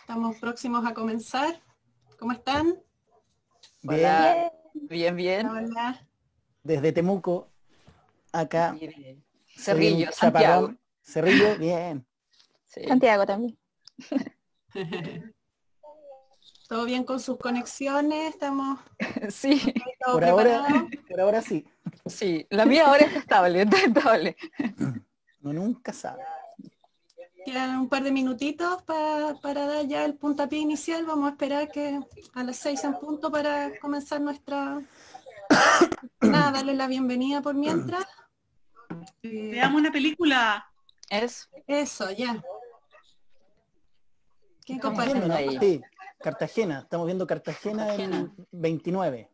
Estamos próximos a comenzar. ¿Cómo están? Hola. Bien, bien. Hola. Desde Temuco, acá. Bien. Cerrillo, Santiago. Cerrillo, bien. Sí. Santiago también. ¿Todo bien con sus conexiones? ¿Estamos sí por ahora, por ahora sí. Sí, la mía ahora está estable, estable. No, nunca sabe. Quedan un par de minutitos para dar ya el puntapié inicial. Vamos a esperar que a las seis en punto para comenzar nuestra... Nada, darle la bienvenida por mientras. Eh, Veamos una película. Es. Eso, ya. ¿Quién comparte? Cartagena. Estamos viendo Cartagena, Cartagena. 29.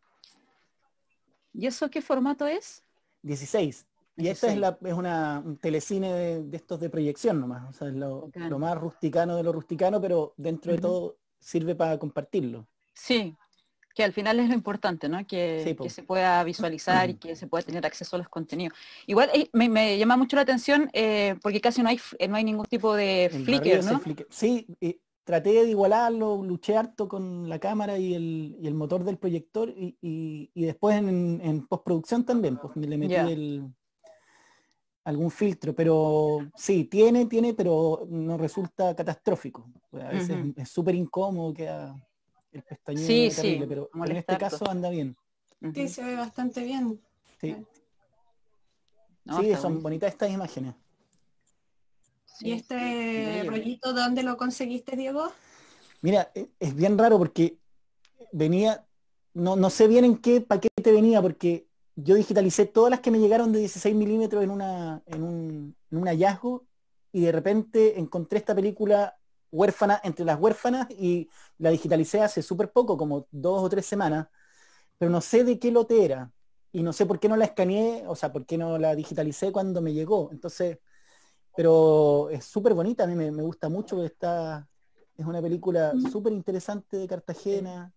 ¿Y eso qué formato es? 16. Y esta es, la, es una, telecine de, estos de proyección nomás, o sea, es lo, más rusticano de lo rusticano, pero dentro de todo sirve para compartirlo. Sí, que al final es lo importante, ¿no? Que, se pueda visualizar y que se pueda tener acceso a los contenidos. Igual eh, me, llama mucho la atención eh, porque casi no hay, eh, no hay ningún tipo de flicker, ¿no? Sí, traté de igualarlo, luché harto con la cámara y el, motor del proyector y, después en, postproducción también, pues le metí algún filtro, pero sí, tiene, tiene, pero no resulta catastrófico. A veces es súper incómodo, que el pestañeo sí, pero en este caso anda bien. Sí, se ve bastante bien. Sí, son bonitas estas imágenes. ¿Y este rollito dónde lo conseguiste, Diego? Mira, e, es bien raro porque venía, no, sé bien en qué paquete venía, porque yo digitalicé todas las que me llegaron de 16 milímetros en, una, en, un, en un hallazgo y de repente encontré esta película huérfana entre las huérfanas y la digitalicé hace súper poco, como dos o tres semanas, pero no sé de qué lote era y no sé por qué no la escaneé, o sea, por qué no la digitalicé cuando me llegó. Entonces, pero es súper bonita, a mí me, gusta mucho, está, es una película súper interesante de Cartagena.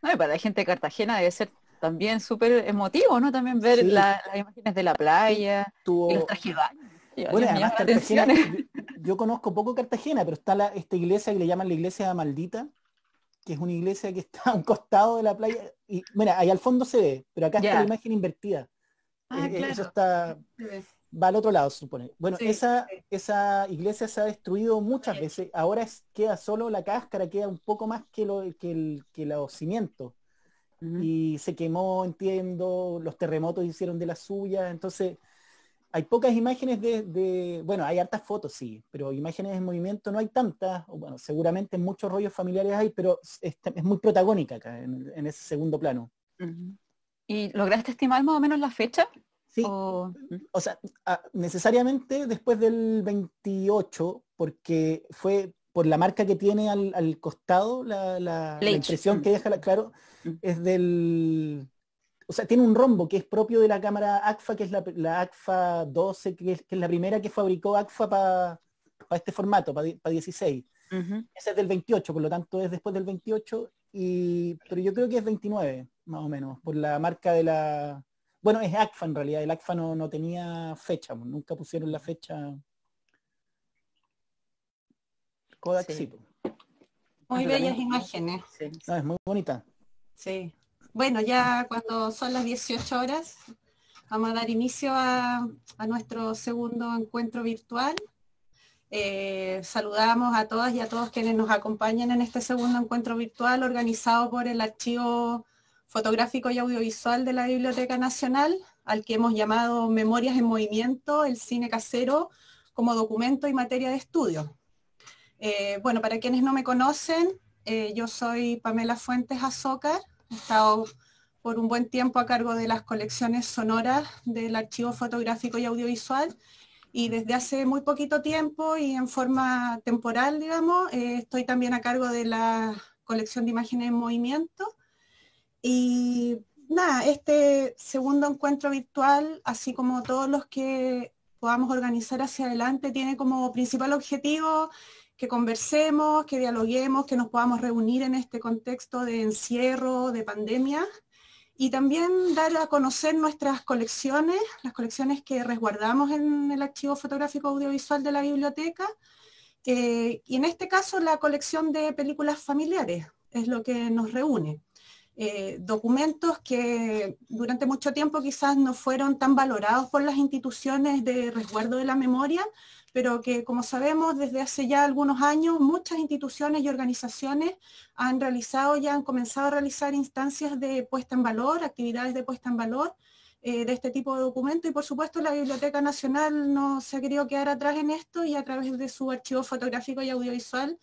para la gente de Cartagena debe ser también súper emotivo, ¿no? También ver las imágenes de la playa, tuvo yo, yo, conozco poco Cartagena, pero está esta iglesia que le llaman la iglesia maldita, que es una iglesia que está a un costado de la playa. Y mira, ahí al fondo se ve, pero acá está la imagen invertida. Ah, eh, eh, eso está va al otro lado, supone. Bueno, esa, esa iglesia se ha destruido muchas veces. Ahora es, queda solo la cáscara, queda un poco más que, lo, que, el, que los cimientos. Y se quemó, entiendo, los terremotos hicieron de la suya. Entonces, hay pocas imágenes de, bueno, hay hartas fotos, sí, pero imágenes de movimiento no hay tantas. Bueno, seguramente muchos rollos familiares hay, pero es, muy protagónica acá, en, ese segundo plano. ¿Y lograste estimar más o menos la fecha? Sí, o... sea, ah, necesariamente después del 28, porque fue por la marca que tiene al, costado, la, la, impresión que deja, claro, mm. es del... O sea, tiene un rombo que es propio de la cámara ACFA, que es la, ACFA 12, que es, la primera que fabricó ACFA para este formato, para 16. Ese es del 28, por lo tanto es después del 28, y, pero yo creo que es 29, más o menos, por la marca de la, bueno, es ACFA en realidad, el ACFA no, tenía fecha, pues, nunca pusieron la mm. fecha. Kodak pues. Muy bellas imágenes. es muy bonita. Sí. Bueno, ya cuando son las 18 horas, vamos a dar inicio a, nuestro segundo encuentro virtual. Eh, saludamos a todas y a todos quienes nos acompañan en este segundo encuentro virtual organizado por el Archivo fotográfico y audiovisual de la Biblioteca Nacional, al que hemos llamado Memorias en Movimiento, el cine casero como documento y materia de estudio. Eh, bueno, para quienes no me conocen, eh, yo soy Pamela Fuentes Azócar, he estado por un buen tiempo a cargo de las colecciones sonoras del Archivo Fotográfico y Audiovisual y desde hace muy poquito tiempo y en forma temporal, digamos, eh, estoy también a cargo de la colección de imágenes en movimiento y nada, este segundo encuentro virtual, así como todos los que podamos organizar hacia adelante, tiene como principal objetivo que conversemos, que dialoguemos, que nos podamos reunir en este contexto de encierro, de pandemia, y también dar a conocer nuestras colecciones, las colecciones que resguardamos en el archivo fotográfico audiovisual de la biblioteca, eh, y en este caso la colección de películas familiares es lo que nos reúne. Eh, documentos que durante mucho tiempo quizás no fueron tan valorados por las instituciones de resguardo de la memoria, pero que como sabemos desde hace ya algunos años muchas instituciones y organizaciones han realizado ya han comenzado a realizar instancias de puesta en valor, actividades de puesta en valor eh, de este tipo de documentos y por supuesto la Biblioteca Nacional no se ha querido quedar atrás en esto y a través de su archivo fotográfico y audiovisual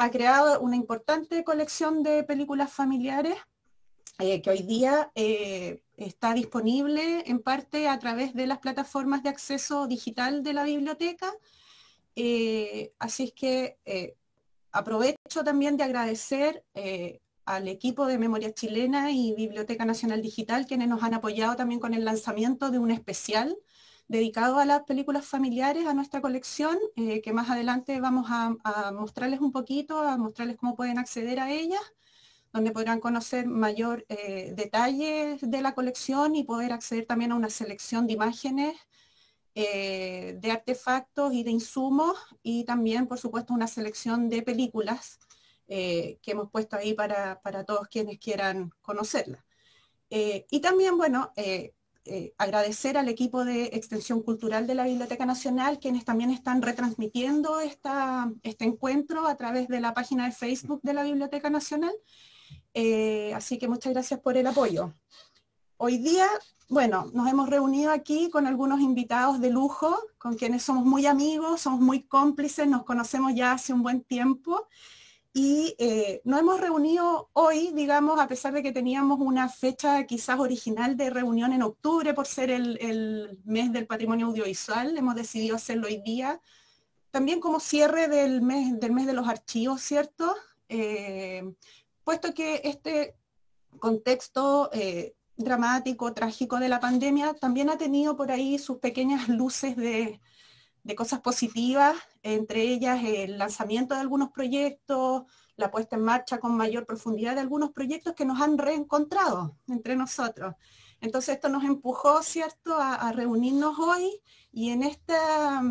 ha creado una importante colección de películas familiares eh, que hoy día eh, está disponible en parte a través de las plataformas de acceso digital de la biblioteca. Eh, así es que aprovecho también de agradecer al equipo de Memoria Chilena y Biblioteca Nacional Digital, quienes nos han apoyado también con el lanzamiento de un especial dedicado a las películas familiares, a nuestra colección, eh, que más adelante vamos a, mostrarles un poquito, a mostrarles cómo pueden acceder a ellas, donde podrán conocer mayor eh, detalle de la colección y poder acceder también a una selección de imágenes, eh, de artefactos y de insumos, y también, por supuesto, una selección de películas que hemos puesto ahí para, para todos quienes quieran conocerla. y también, bueno, eh, agradecer al equipo de Extensión Cultural de la Biblioteca Nacional, quienes también están retransmitiendo esta, este encuentro a través de la página de Facebook de la Biblioteca Nacional. Eh, así que muchas gracias por el apoyo. Hoy día, bueno, nos hemos reunido aquí con algunos invitados de lujo, con quienes somos muy amigos, somos muy cómplices, nos conocemos ya hace un buen tiempo y eh, nos hemos reunido hoy, digamos, a pesar de que teníamos una fecha quizás original de reunión en octubre por ser el, mes del patrimonio audiovisual, hemos decidido hacerlo hoy día, también como cierre del mes, del mes de los archivos, ¿cierto? Eh, puesto que este contexto eh, dramático, trágico de la pandemia también ha tenido por ahí sus pequeñas luces de, de cosas positivas, entre ellas el lanzamiento de algunos proyectos, la puesta en marcha con mayor profundidad de algunos proyectos que nos han reencontrado entre nosotros. Entonces esto nos empujó, ¿cierto?, a, reunirnos hoy y en esta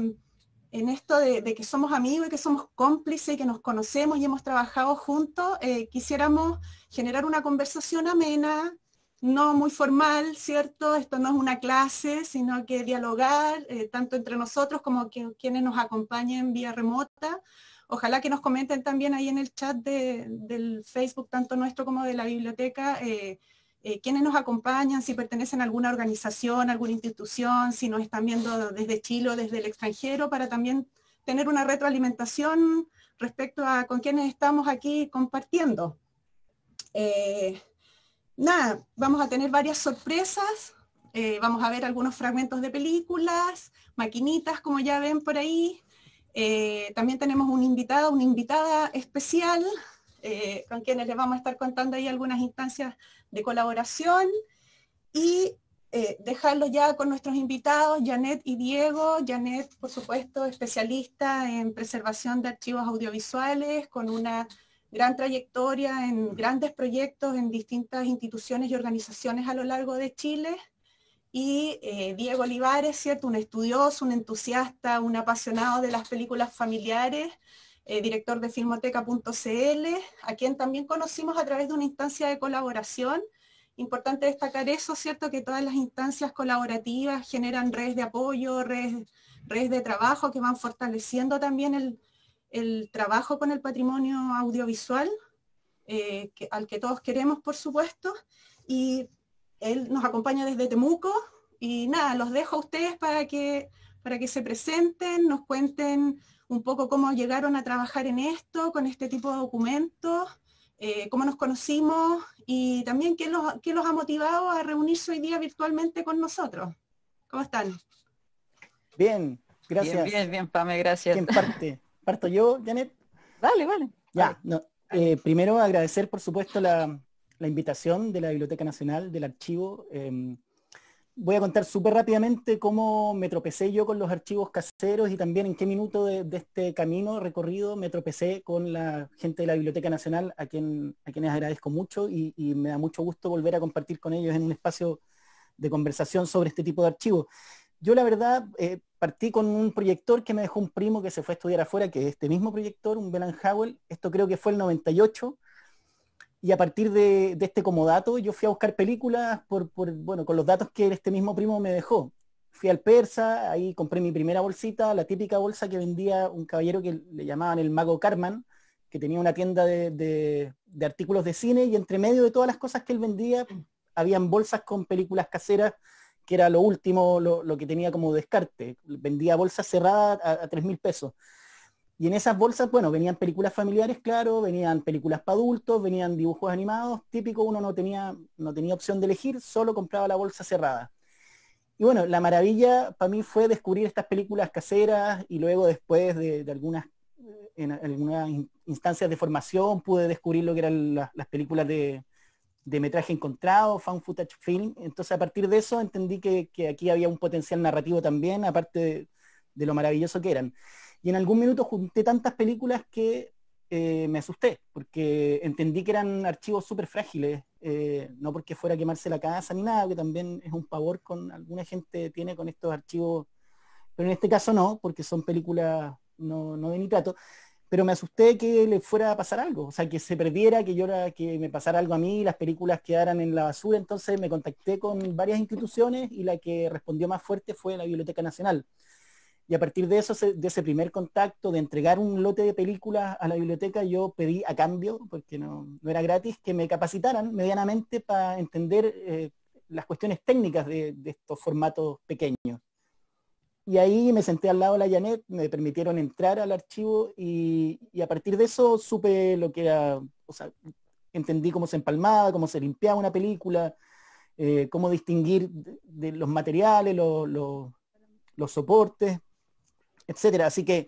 en esto de, que somos amigos y que somos cómplices y que nos conocemos y hemos trabajado juntos, eh, quisiéramos generar una conversación amena, no muy formal, ¿cierto? Esto no es una clase, sino que dialogar eh, tanto entre nosotros como que, quienes nos acompañen vía remota. Ojalá que nos comenten también ahí en el chat de, del Facebook, tanto nuestro como de la biblioteca, eh, eh, quienes nos acompañan, si pertenecen a alguna organización, alguna institución, si nos están viendo desde Chile o desde el extranjero, para también tener una retroalimentación respecto a con quienes estamos aquí compartiendo nada, vamos a tener varias sorpresas. Eh, vamos a ver algunos fragmentos de películas, maquinitas, como ya ven por ahí. Eh, también tenemos un invitado, una invitada especial, eh, con quienes les vamos a estar contando ahí algunas instancias de colaboración. Y dejarlo ya con nuestros invitados, Janet y Diego. Janet, por supuesto, especialista en preservación de archivos audiovisuales, con una gran trayectoria en grandes proyectos en distintas instituciones y organizaciones a lo largo de Chile. Y eh, Diego Olivares, ¿cierto? Un estudioso, un entusiasta, un apasionado de las películas familiares, eh, director de filmoteca.cl, a quien también conocimos a través de una instancia de colaboración. Importante destacar eso, ¿cierto? Que todas las instancias colaborativas generan redes de apoyo, redes de trabajo que van fortaleciendo también el, el trabajo con el patrimonio audiovisual, eh, al que todos queremos, por supuesto, y él nos acompaña desde Temuco, y nada, los dejo a ustedes para que, para que se presenten, nos cuenten un poco cómo llegaron a trabajar en esto, con este tipo de documentos, eh, cómo nos conocimos y también qué los, qué los ha motivado a reunirse hoy día virtualmente con nosotros. ¿Cómo están? Bien, gracias. Bien, bien, Pame, gracias. parte? ¿Parto yo, Janet? Vale, vale. Ya, eh, primero agradecer, por supuesto, la, invitación de la Biblioteca Nacional, del archivo. Em, voy a contar súper rápidamente cómo me tropecé yo con los archivos caseros y también en qué minuto de, este camino recorrido me tropecé con la gente de la Biblioteca Nacional, a, quien, a quienes agradezco mucho y me da mucho gusto volver a compartir con ellos en un espacio de conversación sobre este tipo de archivos. Yo la verdad eh, partí con un proyector que me dejó un primo que se fue a estudiar afuera, que es este mismo proyector, un Belan Howell, esto creo que fue el 98, y a partir de, este este comodato yo fui a buscar películas por, bueno, con los datos que este mismo primo me dejó. Fui al Persa, ahí compré mi primera bolsita, la típica bolsa que vendía un caballero que le llamaban el mago Carman, que tenía una tienda de, de artículos de cine y entre medio de todas las cosas que él vendía, habían bolsas con películas caseras que era lo último, lo, que tenía como descarte. Vendía bolsas cerradas a, a mil pesos. Y en esas bolsas, bueno, venían películas familiares, claro, venían películas para adultos, venían dibujos animados, típico, uno no tenía, no tenía opción de elegir, solo compraba la bolsa cerrada. Y bueno, la maravilla para mí fue descubrir estas películas caseras y luego después de, algunas, eh, en algunas instancias de formación pude descubrir lo que eran las películas de, de metraje encontrado, fan footage film. Entonces a partir de eso entendí que, aquí había un potencial narrativo también, aparte de, lo maravilloso que eran. Y en algún minuto junté tantas películas que eh, me asusté, porque entendí que eran archivos súper frágiles, eh, no porque fuera a quemarse la casa ni nada, que también es un pavor con alguna gente tiene con estos archivos, pero en este caso no, porque son películas no, no de nitrato pero me asusté que le fuera a pasar algo, o sea, que se perdiera, que yo que me pasara algo a mí, las películas quedaran en la basura, entonces me contacté con varias instituciones y la que respondió más fuerte fue la Biblioteca Nacional. Y a partir de eso, de ese primer contacto, de entregar un lote de películas a la biblioteca, yo pedí a cambio, porque no, era gratis, que me capacitaran medianamente para entender eh, las cuestiones técnicas de estos formatos pequeños. Y ahí me senté al lado de la Janet, me permitieron entrar al archivo y, a partir de eso supe lo que era, o sea, entendí cómo se empalmaba, cómo se limpiaba una película, eh, cómo distinguir los materiales, los soportes, etc. Así que,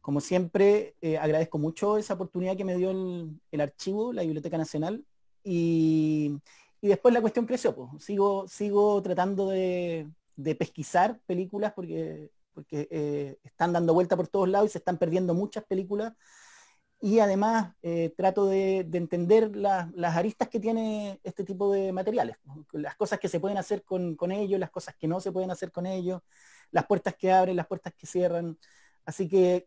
como siempre, eh, agradezco mucho esa oportunidad que me dio el, archivo, la Biblioteca Nacional, y, después la cuestión creció. Pues. Sigo, sigo tratando de, de pesquisar películas porque, porque eh, están dando vuelta por todos lados y se están perdiendo muchas películas. Y además eh, trato de, entender las aristas que tiene este tipo de materiales, las cosas que se pueden hacer con, ellos, las cosas que no se pueden hacer con ellos, las puertas que abren, las puertas que cierran. Así que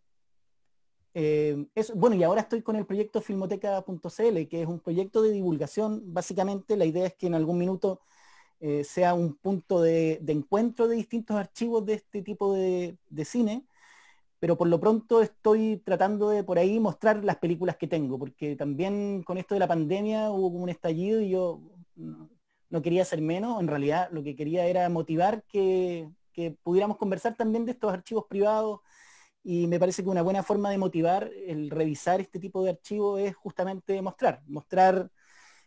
eh, eso, bueno, y ahora estoy con el proyecto filmoteca.cl, que es un proyecto de divulgación. Básicamente la idea es que en algún minuto eh, sea un punto de, encuentro de distintos archivos de este tipo de, cine, pero por lo pronto estoy tratando de por ahí mostrar las películas que tengo, porque también con esto de la pandemia hubo como un estallido y yo no, quería ser menos, en realidad lo que quería era motivar que, pudiéramos conversar también de estos archivos privados y me parece que una buena forma de motivar el revisar este tipo de archivos es justamente mostrar, mostrar,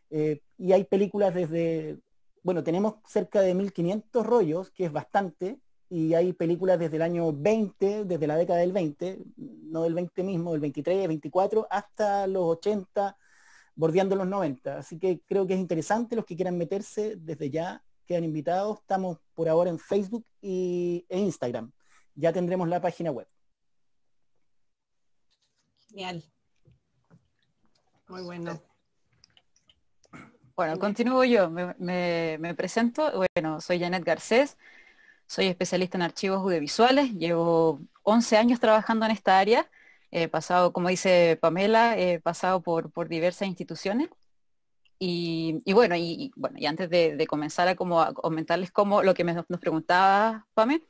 eh, y hay películas desde bueno, tenemos cerca de 1500 rollos, que es bastante, y hay películas desde el año 20, desde la década del 20, no del 20 mismo, del 23, 24, hasta los 80, bordeando los 90. Así que creo que es interesante, los que quieran meterse desde ya quedan invitados. Estamos por ahora en Facebook y, e Instagram. Ya tendremos la página web. Genial. Muy bueno. Bueno, continúo yo. Me, presento. Bueno, soy Janet Garcés. Soy especialista en archivos audiovisuales. Llevo 11 años trabajando en esta área. He pasado, como dice Pamela, he pasado por, por, diversas instituciones. Y, bueno, y, bueno, y antes de, comenzar a, como comentarles cómo lo que nos preguntaba Pame,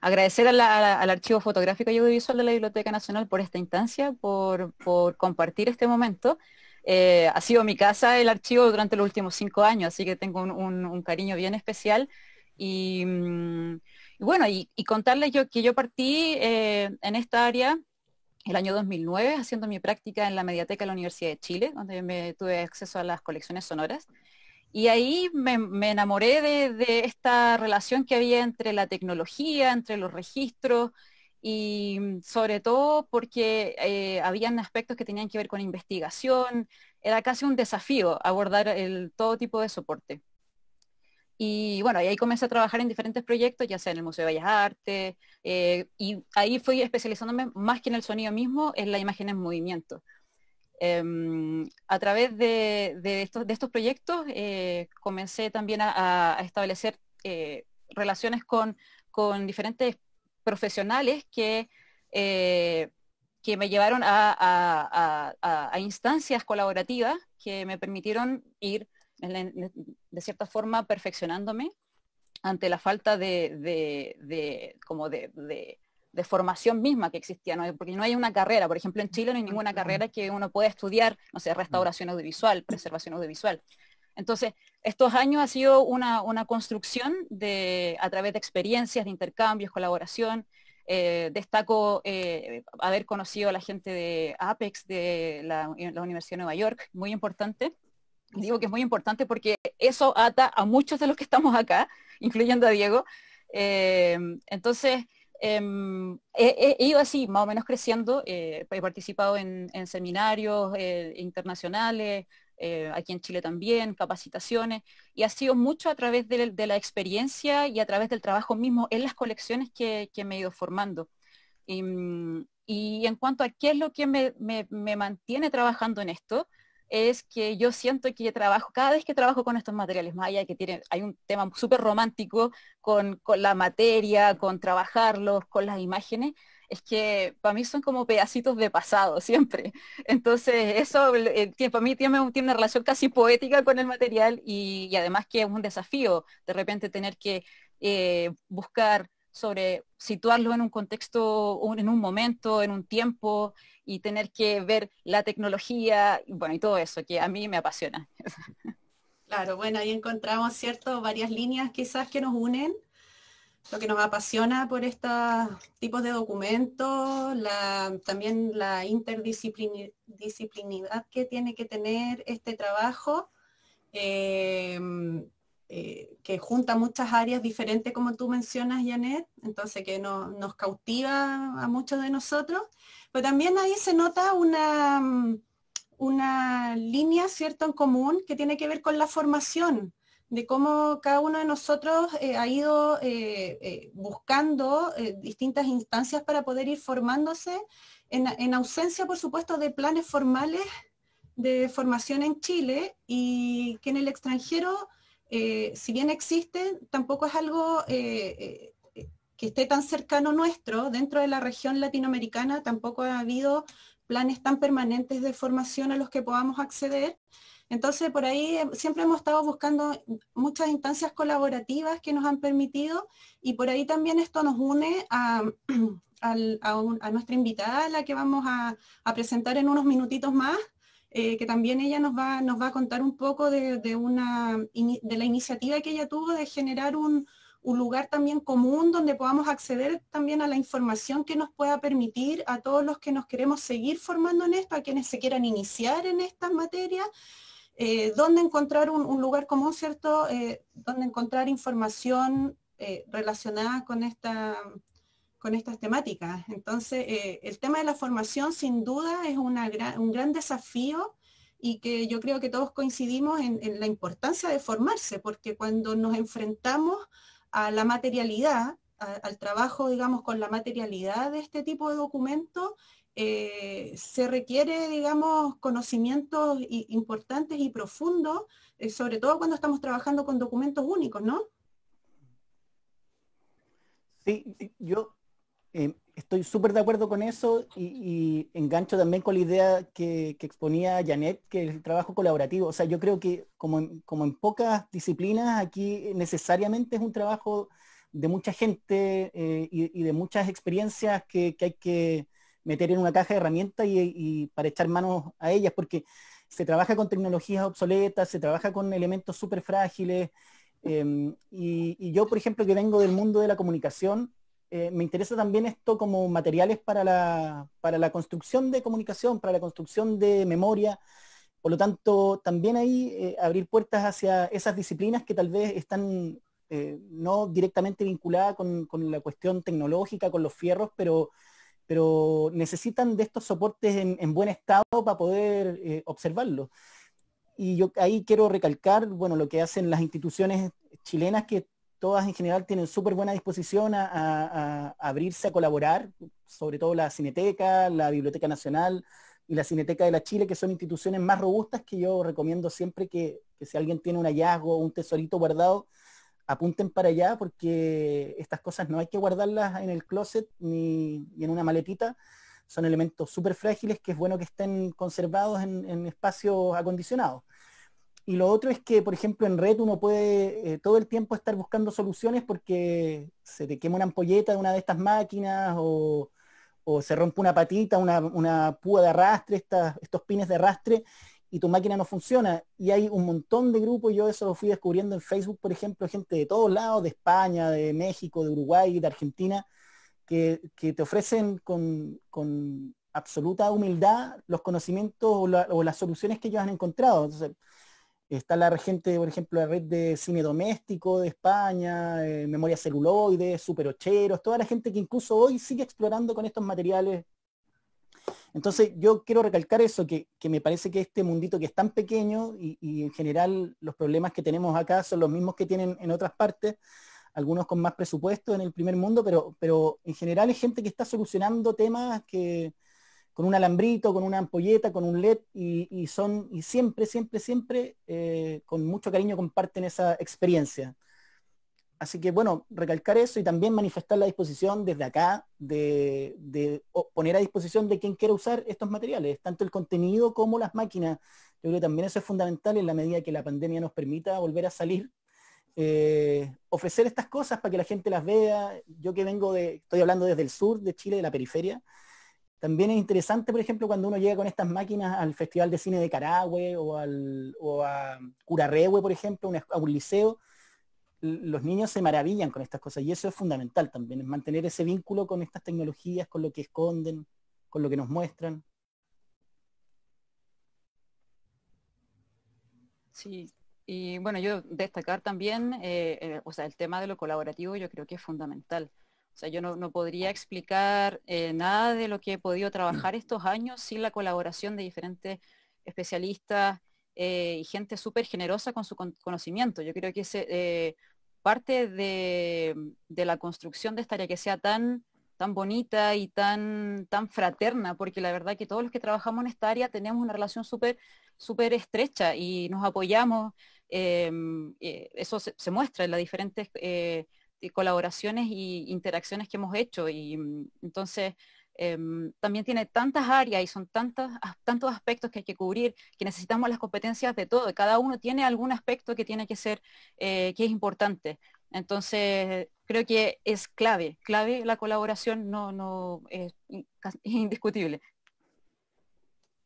agradecer al Archivo Fotográfico y Audiovisual de la Biblioteca Nacional por esta instancia, por, por compartir este momento eh, ha sido mi casa el archivo durante los últimos cinco años, así que tengo un, cariño bien especial. Y, mm, bueno, y, contarles yo que yo partí eh, en esta área el año 2009 haciendo mi práctica en la Mediateca de la Universidad de Chile, donde me tuve acceso a las colecciones sonoras. Y ahí me, enamoré de, esta relación que había entre la tecnología, entre los registros, y mm, sobre todo porque eh, habían aspectos que tenían que ver con investigación, era casi un desafío abordar el, todo tipo de soporte. Y bueno, ahí comencé a trabajar en diferentes proyectos, ya sea en el Museo de Bellas Artes, eh, y ahí fui especializándome más que en el sonido mismo, en la imagen en movimiento. Em, a través de, estos, de estos, proyectos eh, comencé también a, a establecer relaciones con, con diferentes profesionales que, eh, que me llevaron a, instancias colaborativas que me permitieron ir, de cierta forma, perfeccionándome ante la falta de, como de, formación misma que existía, porque no hay una carrera, por ejemplo en Chile no hay ninguna carrera que uno pueda estudiar, no sé, restauración audiovisual, preservación audiovisual. Entonces, estos años ha sido una, construcción a través de experiencias, de intercambios, colaboración. Eh, destaco eh, haber conocido a la gente de Apex, de eh, la, Universidad de Nueva York, muy importante. Digo que es muy importante porque eso ata a muchos de los que estamos acá, incluyendo a Diego. Em, entonces, em, he, ido así, más o menos creciendo, he participado en seminarios internacionales, eh, aquí en Chile también, capacitaciones, y ha sido mucho a través de, la experiencia y a través del trabajo mismo en las colecciones que, me he ido formando. Mm, y, en cuanto a qué es lo que me, mantiene trabajando en esto, es que yo siento que trabajo, cada vez que trabajo con estos materiales, que tiene, hay un tema súper romántico con, la materia, con trabajarlos, con las imágenes, es que para mí son como pedacitos de pasado siempre. Entonces, eso para mí tiene, una relación casi poética con el material y, además que es un desafío de repente tener que eh, buscar sobre situarlo en un contexto, en un momento, en un tiempo y tener que ver la tecnología, y, bueno, y todo eso que a mí me apasiona. Claro, bueno, ahí encontramos, ¿cierto?, varias líneas quizás que nos unen lo que nos apasiona por estos tipos de documentos, también la interdisciplinidad que tiene que tener este trabajo, em, eh, que junta muchas áreas diferentes, como tú mencionas, Janet, entonces que nos cautiva a muchos de nosotros, pero también ahí se nota una, una línea, ¿cierto?, en común que tiene que ver con la formación de cómo cada uno de nosotros eh, ha ido eh, eh, buscando distintas instancias para poder ir formándose, en, en, ausencia, por supuesto, de planes formales de formación en Chile y que en el extranjero, si bien existen, tampoco es algo que esté tan cercano nuestro, dentro de la región latinoamericana tampoco ha habido planes tan permanentes de formación a los que podamos acceder. Entonces, por ahí em, siempre hemos estado buscando muchas instancias colaborativas que nos han permitido y por ahí también esto nos une a, nuestra invitada, la que vamos a, presentar en unos minutitos más, eh, que también ella nos va, a contar un poco de, la iniciativa que ella tuvo de generar un lugar también común donde podamos acceder también a la información que nos pueda permitir a todos los que nos queremos seguir formando en esto, a quienes se quieran iniciar en estas materias eh, dónde encontrar un, lugar común, ¿cierto? Eh, donde encontrar información eh, relacionada con, esta, con estas temáticas. Entonces, el tema de la formación sin duda es un gran desafío y que yo creo que todos coincidimos en, en la importancia de formarse, porque cuando nos enfrentamos a la materialidad, al trabajo, digamos, con la materialidad de este tipo de documentos, eh, se requiere, digamos, conocimientos importantes y profundos, eh, sobre todo cuando estamos trabajando con documentos únicos, ¿no? Sí, yo em, estoy súper de acuerdo con eso y, engancho también con la idea que, exponía Janet, que el trabajo colaborativo. O sea, yo creo que como en, como en pocas disciplinas, aquí necesariamente es un trabajo de mucha gente eh, y, de muchas experiencias que hay que meter en una caja de herramientas y, para echar manos a ellas, porque se trabaja con tecnologías obsoletas, se trabaja con elementos súper frágiles. Em, y, yo, por ejemplo, que vengo del mundo de la comunicación, eh, me interesa también esto como materiales para la, para la construcción de comunicación, para la construcción de memoria. Por lo tanto, también ahí eh, abrir puertas hacia esas disciplinas que tal vez están eh, no directamente vinculadas con la cuestión tecnológica, con los fierros, pero pero necesitan de estos soportes en, buen estado para poder eh, observarlos. Y yo ahí quiero recalcar, lo que hacen las instituciones chilenas que todas en general tienen súper buena disposición a, abrirse a colaborar, sobre todo la Cineteca, la Biblioteca Nacional y la Cineteca de la Chile, que son instituciones más robustas que yo recomiendo siempre que, si alguien tiene un hallazgo, un tesorito guardado, apunten para allá porque estas cosas no hay que guardarlas en el closet ni, en una maletita. Son elementos súper frágiles que es bueno que estén conservados en, espacios acondicionados. Y lo otro es que, por ejemplo, en red uno puede eh, todo el tiempo estar buscando soluciones porque se te quema una ampolleta de una de estas máquinas o, se rompe una patita, una, púa de arrastre, estos pines de arrastre, y tu máquina no funciona. Y hay un montón de grupos, yo eso lo fui descubriendo en Facebook, por ejemplo, gente de todos lados, de España, de México, de Uruguay, de Argentina, que, te ofrecen con, con, absoluta humildad los conocimientos o, las soluciones que ellos han encontrado. Entonces, está la gente, por ejemplo, la red de cine doméstico de España, eh, memoria celuloide, superocheros, toda la gente que incluso hoy sigue explorando con estos materiales entonces yo quiero recalcar eso, que, me parece que este mundito que es tan pequeño y, en general los problemas que tenemos acá son los mismos que tienen en otras partes, algunos con más presupuesto en el primer mundo, pero, en general es gente que está solucionando temas que con un alambrito, con una ampolleta, con un LED, y, son, y siempre, siempre, siempre eh, con mucho cariño comparten esa experiencia. Así que bueno, recalcar eso y también manifestar la disposición desde acá de, poner a disposición de quien quiera usar estos materiales, tanto el contenido como las máquinas. Yo creo que también eso es fundamental en la medida que la pandemia nos permita volver a salir, eh, ofrecer estas cosas para que la gente las vea. Yo que vengo de, estoy hablando desde el sur de Chile, de la periferia, también es interesante, por ejemplo, cuando uno llega con estas máquinas al Festival de Cine de Carahue o, a Curarrehue, por ejemplo, a un liceo, los niños se maravillan con estas cosas y eso es fundamental también, es mantener ese vínculo con estas tecnologías, con lo que esconden, con lo que nos muestran. Sí, y bueno, yo destacar también, eh, eh, o sea, el tema de lo colaborativo yo creo que es fundamental. O sea, yo no, podría explicar eh, nada de lo que he podido trabajar estos años sin la colaboración de diferentes especialistas y gente súper generosa con su conocimiento. Yo creo que ese parte de, la construcción de esta área que sea tan, tan bonita y tan, tan fraterna, porque la verdad que todos los que trabajamos en esta área tenemos una relación súper súper estrecha y nos apoyamos. Eh, eh, eso se, muestra en las diferentes eh, colaboraciones e interacciones que hemos hecho. Y mm, entonces, Em, también tiene tantas áreas y son tantos, tantos aspectos que hay que cubrir que necesitamos las competencias de todo. Cada uno tiene algún aspecto que tiene que ser, eh, que es importante. Entonces, creo que es clave, clave la colaboración, no, es, indiscutible.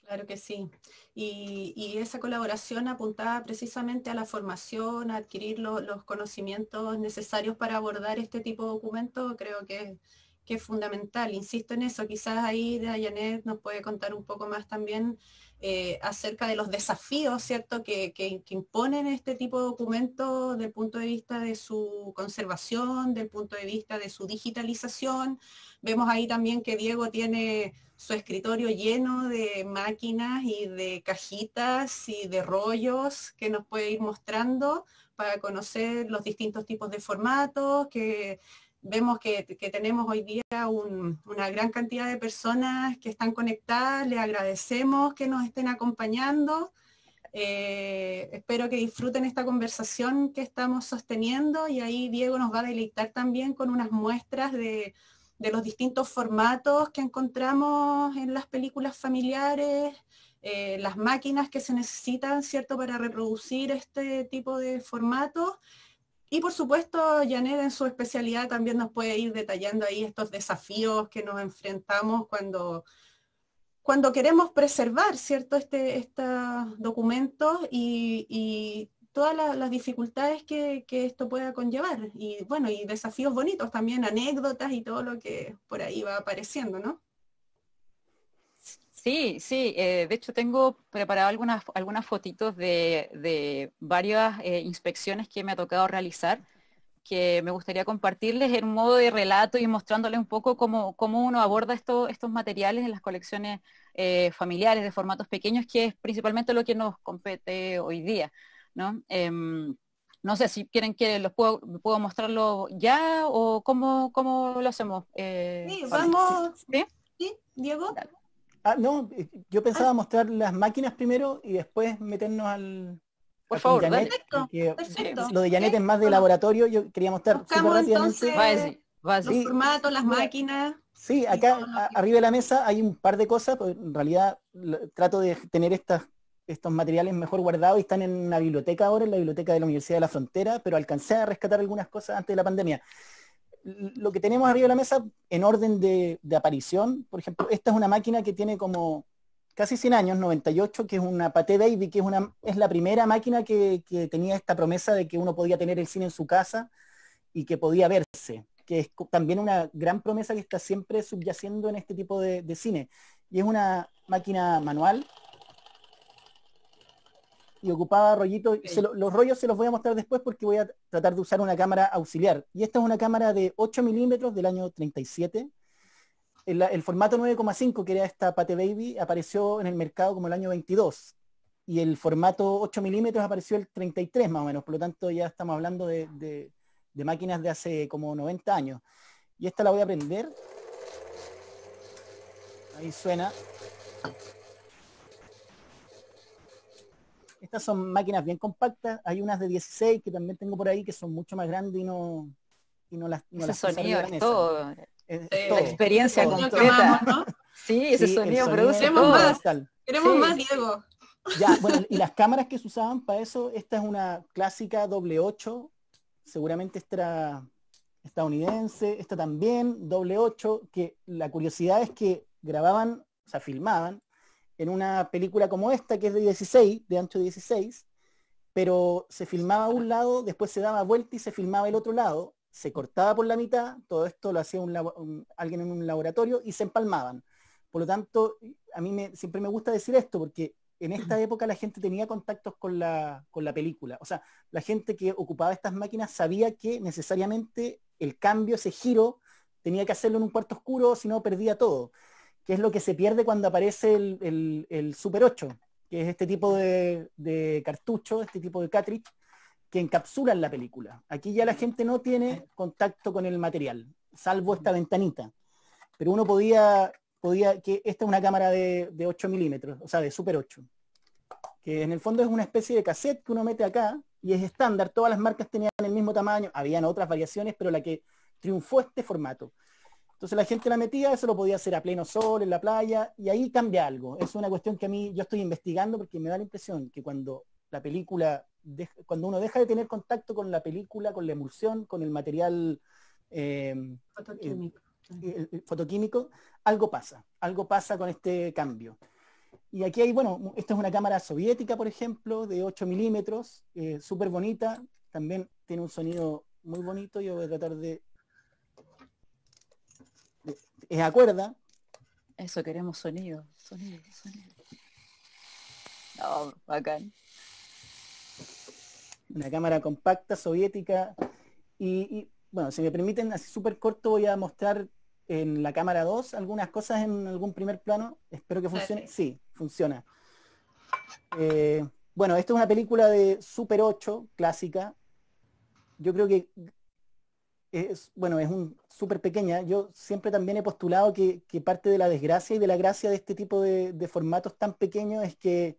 Claro que sí. Y, esa colaboración apuntada precisamente a la formación, a adquirir los conocimientos necesarios para abordar este tipo de documentos, creo que que es fundamental. Insisto en eso, quizás ahí Dayanet nos puede contar un poco más también eh, acerca de los desafíos, ¿cierto?, que, imponen este tipo de documentos del punto de vista de su conservación, del punto de vista de su digitalización. Vemos ahí también que Diego tiene su escritorio lleno de máquinas y de cajitas y de rollos que nos puede ir mostrando para conocer los distintos tipos de formatos, que vemos que, tenemos hoy día una gran cantidad de personas que están conectadas, les agradecemos que nos estén acompañando. Eh, espero que disfruten esta conversación que estamos sosteniendo y ahí Diego nos va a deleitar también con unas muestras de, los distintos formatos que encontramos en las películas familiares, eh, las máquinas que se necesitan, ¿cierto?, para reproducir este tipo de formatos y por supuesto, Janet en su especialidad también nos puede ir detallando ahí estos desafíos que nos enfrentamos cuando, cuando queremos preservar, ¿cierto?, este, estos y, todas las, dificultades que, que, esto pueda conllevar. Y bueno, y desafíos bonitos también, anécdotas y todo lo que por ahí va apareciendo, ¿no? Sí, sí, eh, de hecho tengo preparado algunas, algunas fotitos de, varias eh, inspecciones que me ha tocado realizar que me gustaría compartirles en modo de relato y mostrándoles un poco cómo, uno aborda estos materiales en las colecciones eh, familiares de formatos pequeños, que es principalmente lo que nos compete hoy día. ¿no? Em, sé si quieren que los puedo, puedo mostrarlo ya o cómo, lo hacemos. sí, vamos. ¿Sí? Diego. Ah, no, eh, yo pensaba ah. mostrar las máquinas primero y después meternos al... Por favor, perfecto, Lo de Janet es más de laboratorio, yo quería mostrar Buscamos entonces los sí, formatos, las máquinas. Sí, acá arriba de la mesa hay un par de cosas, pues, en realidad trato de tener estas estos materiales mejor guardados y están en una biblioteca ahora, en la biblioteca de la Universidad de la Frontera, pero alcancé a rescatar algunas cosas antes de la pandemia lo que tenemos arriba de la mesa en orden de, aparición, por ejemplo, esta es una máquina que tiene como casi 100 años, 98, que es una Pate Baby, que es, una, la primera máquina que, tenía esta promesa de que uno podía tener el cine en su casa y que podía verse, que es también una gran promesa que está siempre subyaciendo en este tipo de cine. Y es una máquina manual y ocupaba rollitos. los rollos se los voy a mostrar después porque voy a tratar de usar una cámara auxiliar. Y esta es una cámara de 8 milímetros del año 37. El, formato 9,5, que era esta Pate Baby, apareció en el mercado como el año 22. Y el formato 8 milímetros apareció el 33 más o menos. Por lo tanto, ya estamos hablando de, de máquinas de hace como 90 años. Y esta la voy a prender. Ahí suena. Estas son máquinas bien compactas. Hay unas de 16 que también tengo por ahí que son mucho más grandes y no, y no las... No ese sonido es todo. todo. La experiencia con completa. Sí, ese sonido, produce Más, queremos más, Diego. Ya, bueno, y las cámaras que se usaban para eso, esta es una clásica doble 8, seguramente extra estadounidense, esta también, doble 8, que la curiosidad es que grababan, o sea, filmaban en una película como esta, que es de 16, de ancho 16, pero se filmaba un lado, después se daba vuelta y se filmaba el otro lado, se cortaba por la mitad, todo esto lo hacía alguien en un laboratorio y se empalmaban. Por lo tanto, a mí me, siempre me gusta decir esto porque en esta época la gente tenía contactos con la, con la película. O sea, la gente que ocupaba estas máquinas sabía que necesariamente el cambio, ese giro, tenía que hacerlo en un cuarto oscuro, si no perdía todo que es lo que se pierde cuando aparece el, Super 8, que es este tipo de, cartucho, este tipo de cartridge, que encapsulan la película. Aquí ya la gente no tiene contacto con el material, salvo esta ventanita. Pero uno podía, podía que esta es una cámara de, de 8 milímetros, o sea, de Super 8, que en el fondo es una especie de cassette que uno mete acá y es estándar. Todas las marcas tenían el mismo tamaño, habían otras variaciones, pero la que triunfó este formato. Entonces la gente la metía, eso lo podía hacer a pleno sol, en la playa, y ahí cambia algo. Es una cuestión que a mí yo estoy investigando porque me da la impresión que cuando la película, cuando uno deja de tener contacto con la película, con la emulsión, con el material em, fotoquímico. Eh, fotoquímico, algo pasa, algo pasa con este cambio. Y aquí hay, bueno, esta es una cámara soviética, por ejemplo, de 8 milímetros, eh, súper bonita, también tiene un sonido muy bonito, yo voy a tratar de a acuerda? Eso queremos sonido, sonido, sonido. No, bacán. Una cámara compacta soviética y, bueno, si me permiten, así súper corto voy a mostrar en la cámara 2 algunas cosas en algún primer plano. Espero que funcione. Sí, funciona. Eh, bueno, esto es una película de Super 8 clásica. Yo creo que bueno, es un súper pequeña. Yo siempre también he postulado que, parte de la desgracia y de la gracia de este tipo de, formatos tan pequeños es que,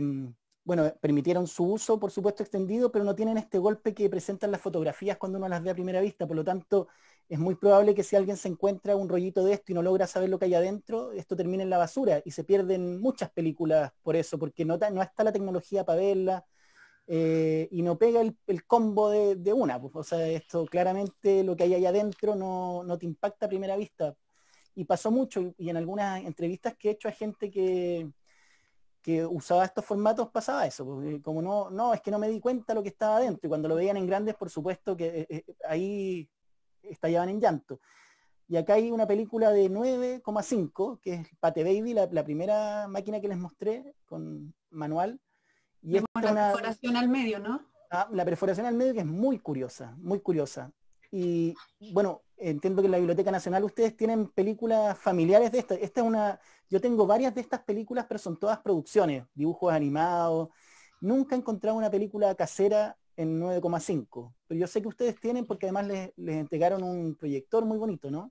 mm, bueno, permitieron su uso, por supuesto, extendido, pero no tienen este golpe que presentan las fotografías cuando uno las ve a primera vista. Por lo tanto, es muy probable que si alguien se encuentra un rollito de esto y no logra saber lo que hay adentro, esto termine en la basura y se pierden muchas películas por eso, porque no está la tecnología para verla eh, y no pega el, combo de, una. Pues, o sea, esto claramente lo que hay ahí adentro no, te impacta a primera vista. Y pasó mucho, y en algunas entrevistas que he hecho a gente que, que usaba estos formatos pasaba eso, pues, eh, como no, no, es que no me di cuenta lo que estaba adentro, y cuando lo veían en grandes, por supuesto que eh, ahí estallaban en llanto. Y acá hay una película de 9,5, que es Pate Baby, la, la primera máquina que les mostré con manual, y es la perforación al medio, ¿no? Ah, la perforación al medio que es muy curiosa, muy curiosa. Y bueno, entiendo que en la Biblioteca Nacional ustedes tienen películas familiares de estas. Esta es una, yo tengo varias de estas películas, pero son todas producciones, dibujos animados. Nunca he encontrado una película casera en 9,5, pero yo sé que ustedes tienen porque además les, les entregaron un proyector muy bonito, ¿no?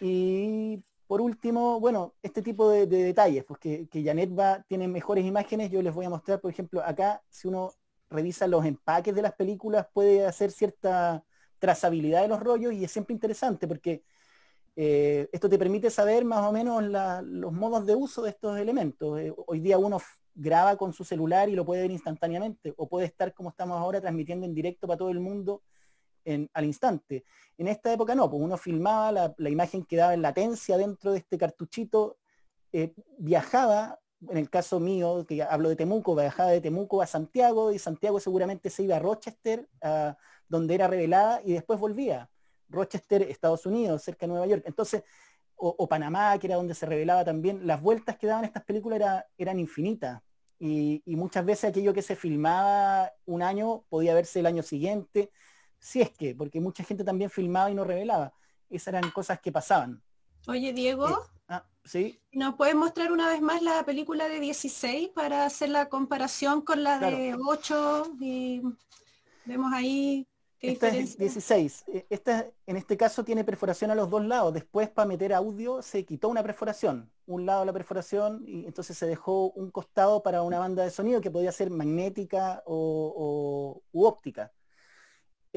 Y por último, bueno, este tipo de, detalles, pues que Janet va, tiene mejores imágenes, yo les voy a mostrar, por ejemplo, acá, si uno revisa los empaques de las películas, puede hacer cierta trazabilidad de los rollos y es siempre interesante porque eh, esto te permite saber más o menos los modos de uso de estos elementos. Eh, hoy día uno graba con su celular y lo puede ver instantáneamente o puede estar como estamos ahora transmitiendo en directo para todo el mundo al instante. En esta época no, pues uno filmaba, la, imagen imagen daba en latencia dentro de este cartuchito, eh, viajaba, en el caso mío, que hablo de Temuco, viajaba de Temuco a Santiago, y Santiago seguramente se iba a Rochester, donde era revelada, y después volvía. Rochester, Estados Unidos, cerca de Nueva York. Entonces, o, Panamá, que era donde se revelaba también, las vueltas que daban estas películas eran infinitas. Y, y, muchas veces aquello que se filmaba un año podía verse el año siguiente si es que, porque mucha gente también filmaba y no revelaba. Esas eran cosas que pasaban. Oye, Diego, eh, ah, ¿sí? ¿nos puedes mostrar una vez más la película de 16 para hacer la comparación con la de 8? Y vemos ahí qué esta Es 16. Eh, esta, en este caso tiene perforación a los dos lados. Después, para meter audio, se quitó una perforación. Un lado la perforación y entonces se dejó un costado para una banda de sonido que podía ser magnética o, u óptica.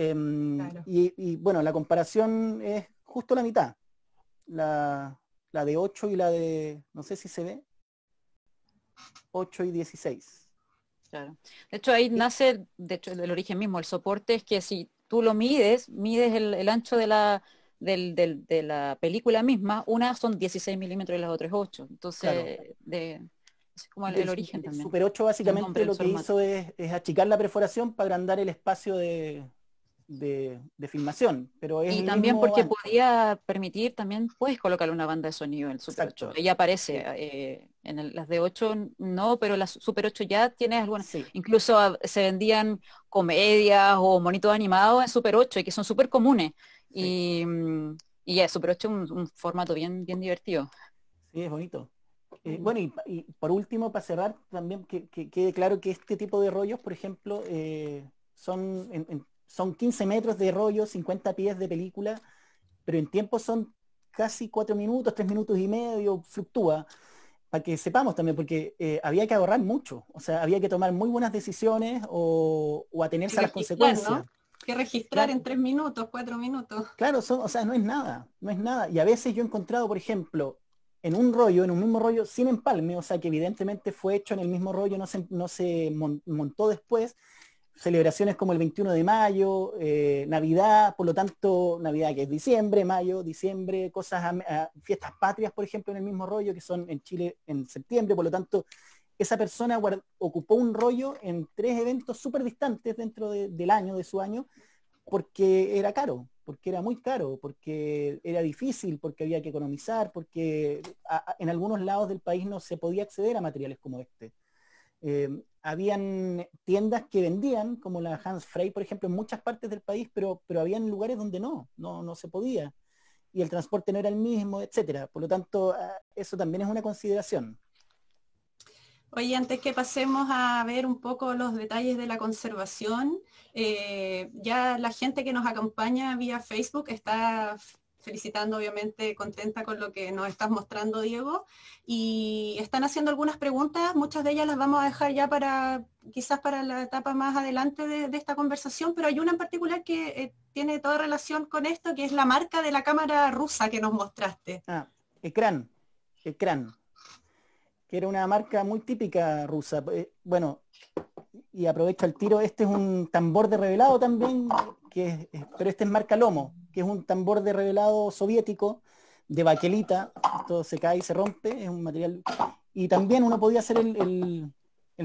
Em, y, bueno, la comparación es justo la mitad. La, de 8 y la de, no sé si se ve, 8 y 16. Claro. De hecho, ahí nace, de hecho, el origen mismo, el soporte es que si tú lo mides, mides el, ancho de la, del, de la película misma, una son 16 milímetros y las otras 8. Entonces, de, como el, origen también. Super 8 básicamente lo que hizo es, achicar la perforación para agrandar el espacio de, de, filmación. Pero y también porque podía permitir, también puedes colocar una banda de sonido en el Super 8. Ella aparece, eh, en las de 8 no, pero las Super 8 ya tienes algunas. Incluso se vendían comedias o monitos animados en Super 8 y que son súper comunes. Y, mm, y ya, Super 8 es un, formato bien, bien divertido. Sí, es bonito. Eh, mm. bueno, y, por último, para cerrar, también que, quede claro que este tipo de rollos, por ejemplo, eh, son en, son 15 metros de rollo, 50 pies de película, pero en tiempo son casi 4 minutos, 3 minutos y medio, fluctúa, para que sepamos también, porque eh, había que ahorrar mucho, o sea, había que tomar muy buenas decisiones o, o atenerse a las consecuencias. Que registrar en 3 minutos, 4 minutos. Claro, son, o sea, no es nada, no es nada. Y a veces yo he encontrado, por ejemplo, en un rollo, en un mismo rollo, sin empalme, o sea que evidentemente fue hecho en el mismo rollo, no no se montó después, celebraciones como el 21 de mayo, eh, Navidad, por lo tanto, Navidad que es diciembre, mayo, diciembre, cosas, ah, fiestas patrias, por ejemplo, en el mismo rollo, que son en Chile en septiembre, por lo tanto, esa persona ocupó un rollo en tres eventos súper distantes dentro del año, de su año, porque era caro, porque era muy caro, porque era difícil, porque había que economizar, porque ah, ah, en algunos lados del país no se podía acceder a materiales como este. Em, habían tiendas que vendían, como la Hans Frey, por ejemplo, en muchas partes del país, pero, pero habían lugares donde no, no, se podía. Y el transporte no era el mismo, etc. Por lo tanto, ah, eso también es una consideración. Oye, antes que pasemos a ver un poco los detalles de la conservación, eh, ya la gente que nos acompaña vía Facebook está felicitando, obviamente, contenta con lo que nos estás mostrando, Diego. Y están haciendo algunas preguntas, muchas de ellas las vamos a dejar ya para quizás para la etapa más adelante de, esta conversación, pero hay una en particular que eh, tiene toda relación con esto, que es la marca de la cámara rusa que nos mostraste. Ah, Ekran, Ekran, que era una marca muy típica rusa. Eh, bueno, y aprovecho el tiro, este es un tambor de revelado también, eh, pero este es marca Lomo, que es un tambor de revelado soviético, de baquelita, esto se cae y se rompe, es un material... Y también uno podía hacer el,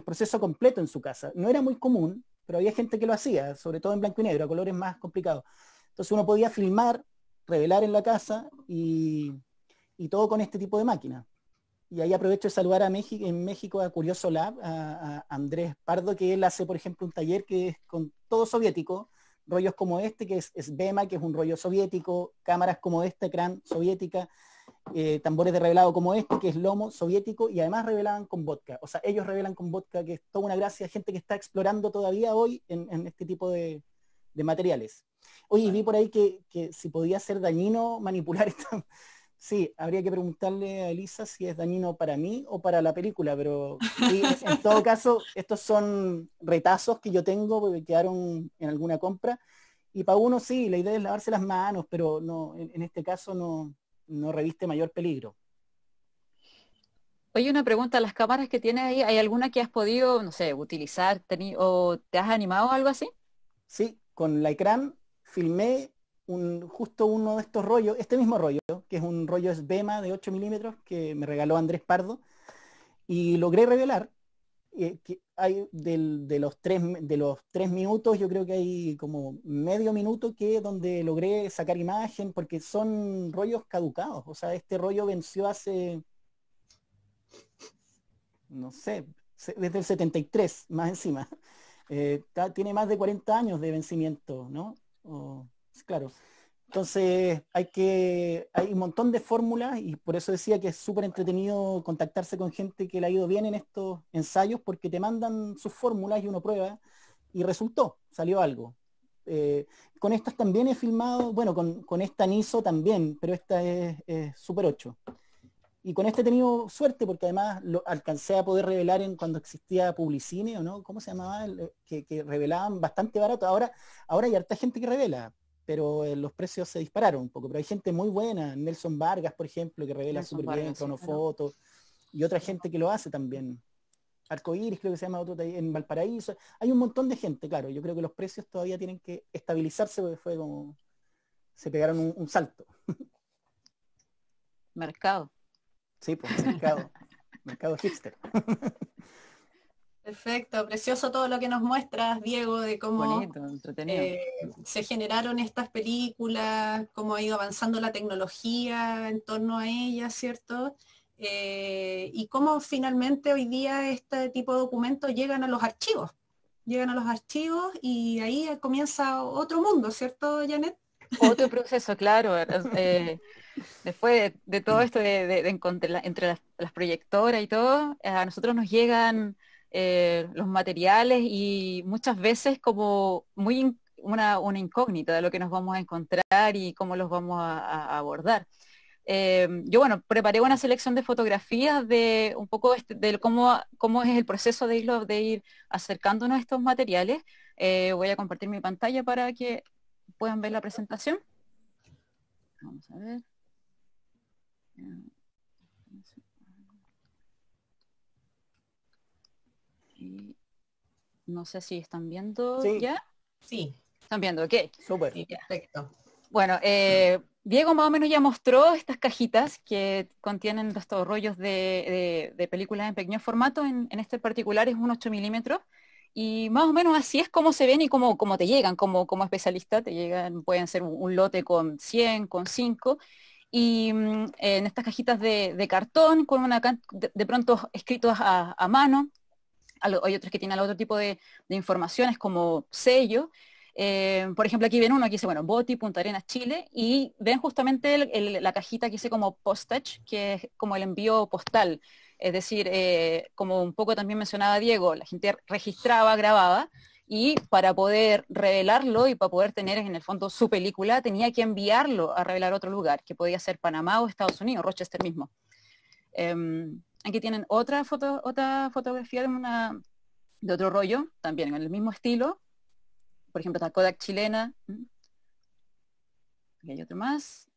proceso completo en su casa. No era muy común, pero había gente que lo hacía, sobre todo en blanco y negro, a colores más complicados. Entonces uno podía filmar, revelar en la casa y, todo con este tipo de máquina. Y ahí aprovecho de saludar a México, en México a Curioso Lab, a, Andrés Pardo, que él hace, por ejemplo, un taller que es con todo soviético, rollos como este, que es, es Bema, que es un rollo soviético, cámaras como esta, gran soviética, eh, tambores de revelado como este, que es lomo soviético, y además revelaban con vodka. O sea, ellos revelan con vodka, que es toda una gracia, gente que está explorando todavía hoy en, este tipo de, materiales. Oye, vi por ahí que, que, si podía ser dañino manipular esta, Sí, habría que preguntarle a Elisa si es dañino para mí o para la película, pero en todo caso, estos son retazos que yo tengo porque quedaron en alguna compra. Y para uno sí, la idea es lavarse las manos, pero no, en, este caso no, reviste mayor peligro. Oye, una pregunta, las cámaras que tienes ahí, ¿hay alguna que has podido, no sé, utilizar o te has animado algo así? Sí, con la ecran filmé justo uno de estos rollos, este mismo rollo, que es un rollo esbema de 8 milímetros que me regaló Andrés Pardo, y logré revelar eh, que hay de, los tres, de los tres minutos, yo creo que hay como medio minuto que donde logré sacar imagen, porque son rollos caducados, o sea, este rollo venció hace, no sé, desde el 73, más encima. Eh, tiene más de 40 años de vencimiento, ¿no? Claro. Entonces hay que, hay un montón de fórmulas y por eso decía que es súper entretenido contactarse con gente que le ha ido bien en estos ensayos porque te mandan sus fórmulas y uno prueba y resultó, salió algo. Eh, con estas también he filmado, bueno, con, con esta NISO también, pero esta es, Super 8. Y con este he tenido suerte porque además lo alcancé a poder revelar en cuando existía Publicine o no, ¿cómo se llamaba? Eh, que, que, revelaban bastante barato. Ahora, ahora hay harta gente que revela, pero eh, los precios se dispararon un poco. Pero hay gente muy buena, Nelson Vargas, por ejemplo, que revela super súper bien cronofoto, y otra gente que lo hace también. Arcoiris creo que se llama otro en Valparaíso. Hay un montón de gente, claro. Yo creo que los precios todavía tienen que estabilizarse porque fue como se pegaron un, un salto. Mercado. Sí, pues mercado. mercado hipster. Perfecto, precioso todo lo que nos muestras, Diego, de cómo eh, se generaron estas películas, cómo ha ido avanzando la tecnología en torno a ellas, ¿cierto? Eh, y cómo finalmente hoy día este tipo de documentos llegan a los archivos, llegan a los archivos y ahí comienza otro mundo, ¿cierto, Janet? Otro proceso, claro. Eh, después de, todo esto de, de, entre, las, proyectoras y todo, a nosotros nos llegan eh, los materiales y muchas veces como muy una, incógnita de lo que nos vamos a encontrar y cómo los vamos a, abordar. Eh, yo, bueno, preparé una selección de fotografías de un poco este, de cómo, cómo es el proceso de, irlo, de ir acercándonos a estos materiales. Eh, voy a compartir mi pantalla para que puedan ver la presentación. Vamos a ver. no sé si están viendo ya. Sí. Están viendo, ok. Súper. perfecto. Bueno, eh, Diego más o menos ya mostró estas cajitas que contienen estos rollos de, películas en pequeño formato. En, este particular es un 8 milímetros. Y más o menos así es como se ven y como, como te llegan, como, como especialista, te llegan, pueden ser un, lote con 100, con 5 y mm, en estas cajitas de, cartón con una de, pronto escritos a, mano hay otros que tienen otro tipo de, informaciones como sello. Eh, por ejemplo, aquí ven uno aquí dice, bueno, Boti, Punta Arenas, Chile, y ven justamente la cajita que dice como postage, que es como el envío postal. Es decir, eh, como un poco también mencionaba Diego, la gente registraba, grababa, y para poder revelarlo y para poder tener en el fondo su película, tenía que enviarlo a revelar otro lugar, que podía ser Panamá o Estados Unidos, Rochester mismo. Em, Aquí tienen otra, foto, otra fotografía de, una, de otro rollo, también en el mismo estilo. Por ejemplo, esta Kodak chilena. Y mm. hay otro más.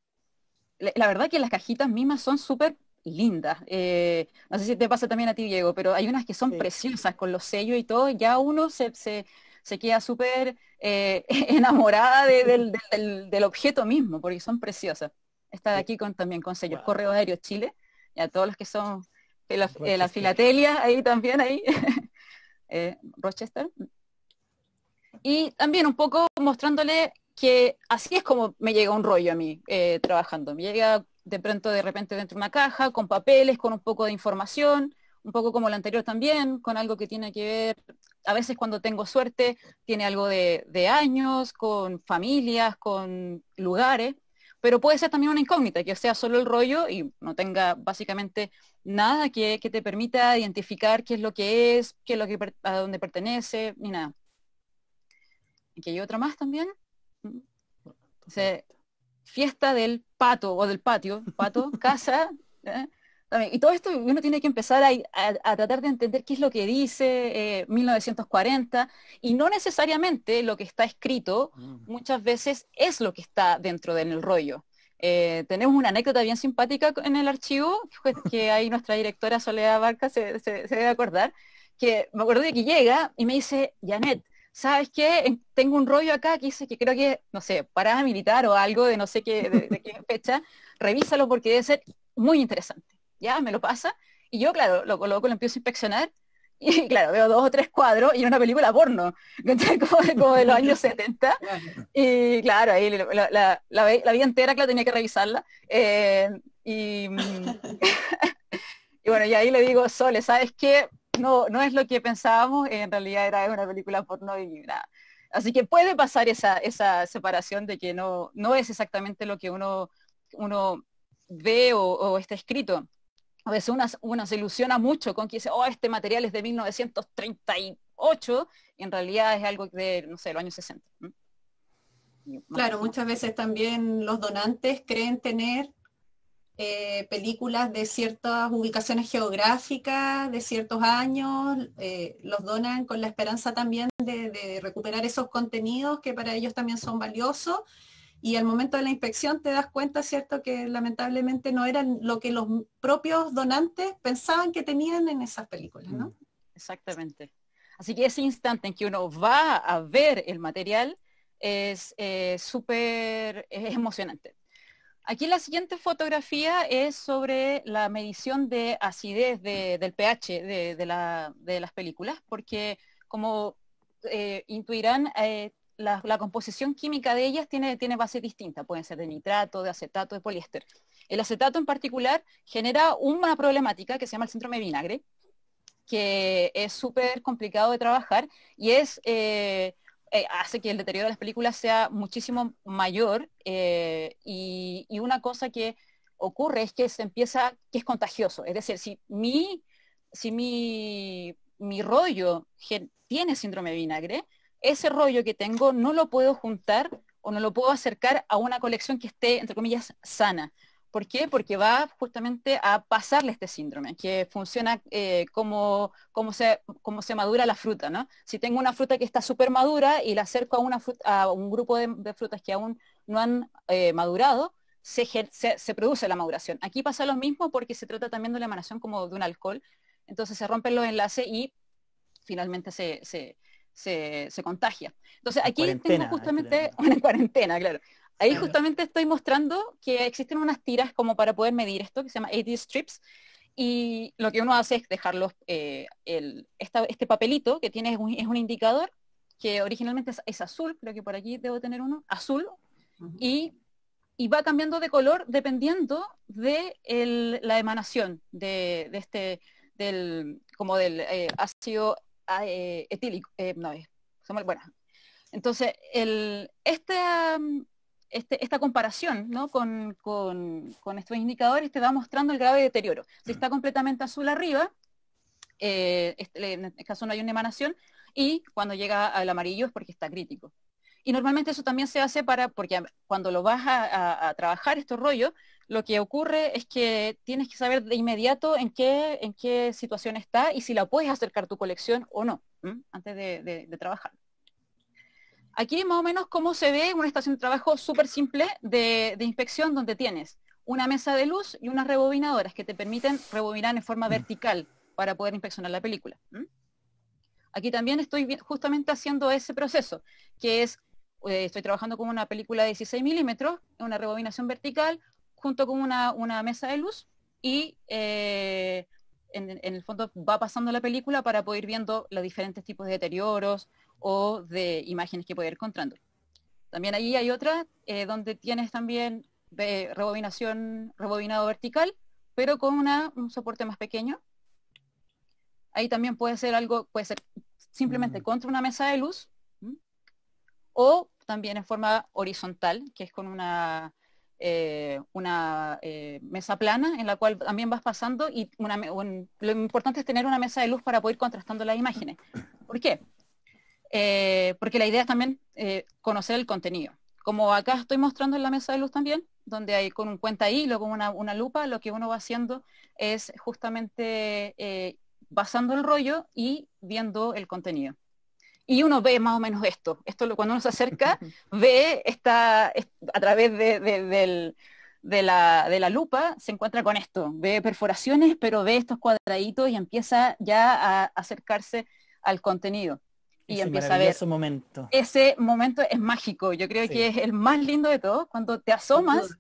La, verdad que las cajitas mismas son súper lindas. Eh, no sé si te pasa también a ti, Diego, pero hay unas que son preciosas con los sellos y todo. Ya uno se, se, queda súper eh, enamorada del, objeto mismo, porque son preciosas. está de aquí con, también con sellos Correo Aéreo Chile. Y a todos los que son la, filatelia ahí también, ahí, eh, Rochester. Y también un poco mostrándole que así es como me llega un rollo a mí eh, trabajando. Me llega de pronto, de repente, dentro de una caja, con papeles, con un poco de información, un poco como el anterior también, con algo que tiene que ver, a veces cuando tengo suerte, tiene algo de años, con familias, con lugares pero puede ser también una incógnita, que sea solo el rollo y no tenga básicamente nada que, te permita identificar qué es lo que es, qué lo que a dónde pertenece, ni nada. y Aquí hay otra más también. fiesta del pato o del patio, pato, casa, ¿eh? y todo esto uno tiene que empezar a, tratar de entender qué es lo que dice 1940 eh, y no necesariamente lo que está escrito mm. muchas veces es lo que está dentro del rollo. Eh, tenemos una anécdota bien simpática en el archivo pues, que ahí nuestra directora Soledad Barca se, debe acordar, que me acuerdo de que llega y me dice, Janet, ¿sabes qué? Tengo un rollo acá que dice que creo que, no sé, parada militar o algo de no sé qué, de qué fecha, revísalo porque debe ser muy interesante ya me lo pasa, y yo, claro, lo coloco, lo empiezo a inspeccionar, y claro, veo dos o tres cuadros y una película porno, como de, los años 70. Y claro, ahí la, la vida entera, claro, tenía que revisarla. Eh, mm, y, bueno, y ahí le digo, Sole, ¿sabes qué? No, no es lo que pensábamos, en realidad era una película porno y nada. Así que puede pasar esa, esa separación de que no, no es exactamente lo que uno, uno ve o está escrito a veces uno se ilusiona mucho con que dice, oh, este material es de 1938, y en realidad es algo de, no sé, los años 60. Claro, muchas veces también los donantes creen tener eh, películas de ciertas ubicaciones geográficas, de ciertos años, eh, los donan con la esperanza también de, de recuperar esos contenidos que para ellos también son valiosos y al momento de la inspección te das cuenta, ¿cierto?, que lamentablemente no eran lo que los propios donantes pensaban que tenían en esas películas, ¿no? Mm, exactamente. Así que ese instante en que uno va a ver el material es eh, súper emocionante. Aquí la siguiente fotografía es sobre la medición de acidez del pH de, las películas, porque como eh, intuirán, eh, la, composición química de ellas tiene, tiene base distinta, pueden ser de nitrato, de acetato, de poliéster. El acetato en particular genera una problemática que se llama el síndrome vinagre, que es súper complicado de trabajar y es, eh, eh, hace que el deterioro de las películas sea muchísimo mayor eh, y, una cosa que ocurre es que se empieza, que es contagioso, es decir, si mi, si mi, mi rollo tiene síndrome vinagre, ese rollo que tengo no lo puedo juntar o no lo puedo acercar a una colección que esté, entre comillas, sana. ¿Por qué? Porque va justamente a pasarle este síndrome, que funciona eh, como, como, se, se madura la fruta, ¿no? Si tengo una fruta que está súper madura y la acerco a, una a un grupo de, frutas que aún no han eh, madurado, se, se, produce la maduración. Aquí pasa lo mismo porque se trata también de la emanación como de un alcohol, entonces se rompen los enlaces y finalmente se, se se, contagia. Entonces aquí tengo justamente una cuarentena, claro. Ahí justamente estoy mostrando que existen unas tiras como para poder medir esto, que se llama 80 strips, y lo que uno hace es dejarlos, eh, el, este papelito que tiene es un, indicador, que originalmente es, azul, creo que por aquí debo tener uno, azul, y, y, va cambiando de color dependiendo de la emanación de, este, del, como del eh, ácido Ah, eh, etílico, eh, no es, eh, bueno. Entonces, el, esta, um, este, esta comparación ¿no? con, con, con, estos indicadores te va mostrando el grave de deterioro. Si está completamente azul arriba, este, en este caso no hay una emanación, y cuando llega al amarillo es porque está crítico. Y normalmente eso también se hace para, porque cuando lo vas a, a trabajar estos rollos, lo que ocurre es que tienes que saber de inmediato en qué, en qué situación está y si la puedes acercar tu colección o no, antes de, trabajar. Aquí más o menos cómo se ve una estación de trabajo súper simple de, inspección donde tienes una mesa de luz y unas rebobinadoras que te permiten rebobinar en forma mm. vertical para poder inspeccionar la película. Aquí también estoy justamente haciendo ese proceso, que es, eh, estoy trabajando con una película de 16 milímetros, una rebobinación vertical, junto con una, mesa de luz y eh, en, el fondo va pasando la película para poder ir viendo los diferentes tipos de deterioros o de imágenes que puede ir encontrando. También ahí hay otra eh, donde tienes también de rebobinación, rebobinado vertical, pero con una, un soporte más pequeño. Ahí también puede ser algo, puede ser simplemente mm. contra una mesa de luz o también en forma horizontal, que es con una, eh, una eh, mesa plana en la cual también vas pasando y lo importante es tener una mesa de luz para poder contrastando las imágenes. ¿Por qué? Eh, porque la idea es también conocer el contenido. Como acá estoy mostrando en la mesa de luz también, donde hay con un cuenta hilo, con una, una lupa, lo que uno va haciendo es justamente basando el rollo y viendo el contenido y uno ve más o menos esto. Esto cuando uno se acerca, ve esta, a través de, la, lupa, se encuentra con esto. Ve perforaciones, pero ve estos cuadraditos y empieza ya a acercarse al contenido. Y empieza a ver. momento. Ese momento es mágico. Yo creo que es el más lindo de todo. cuando te asomas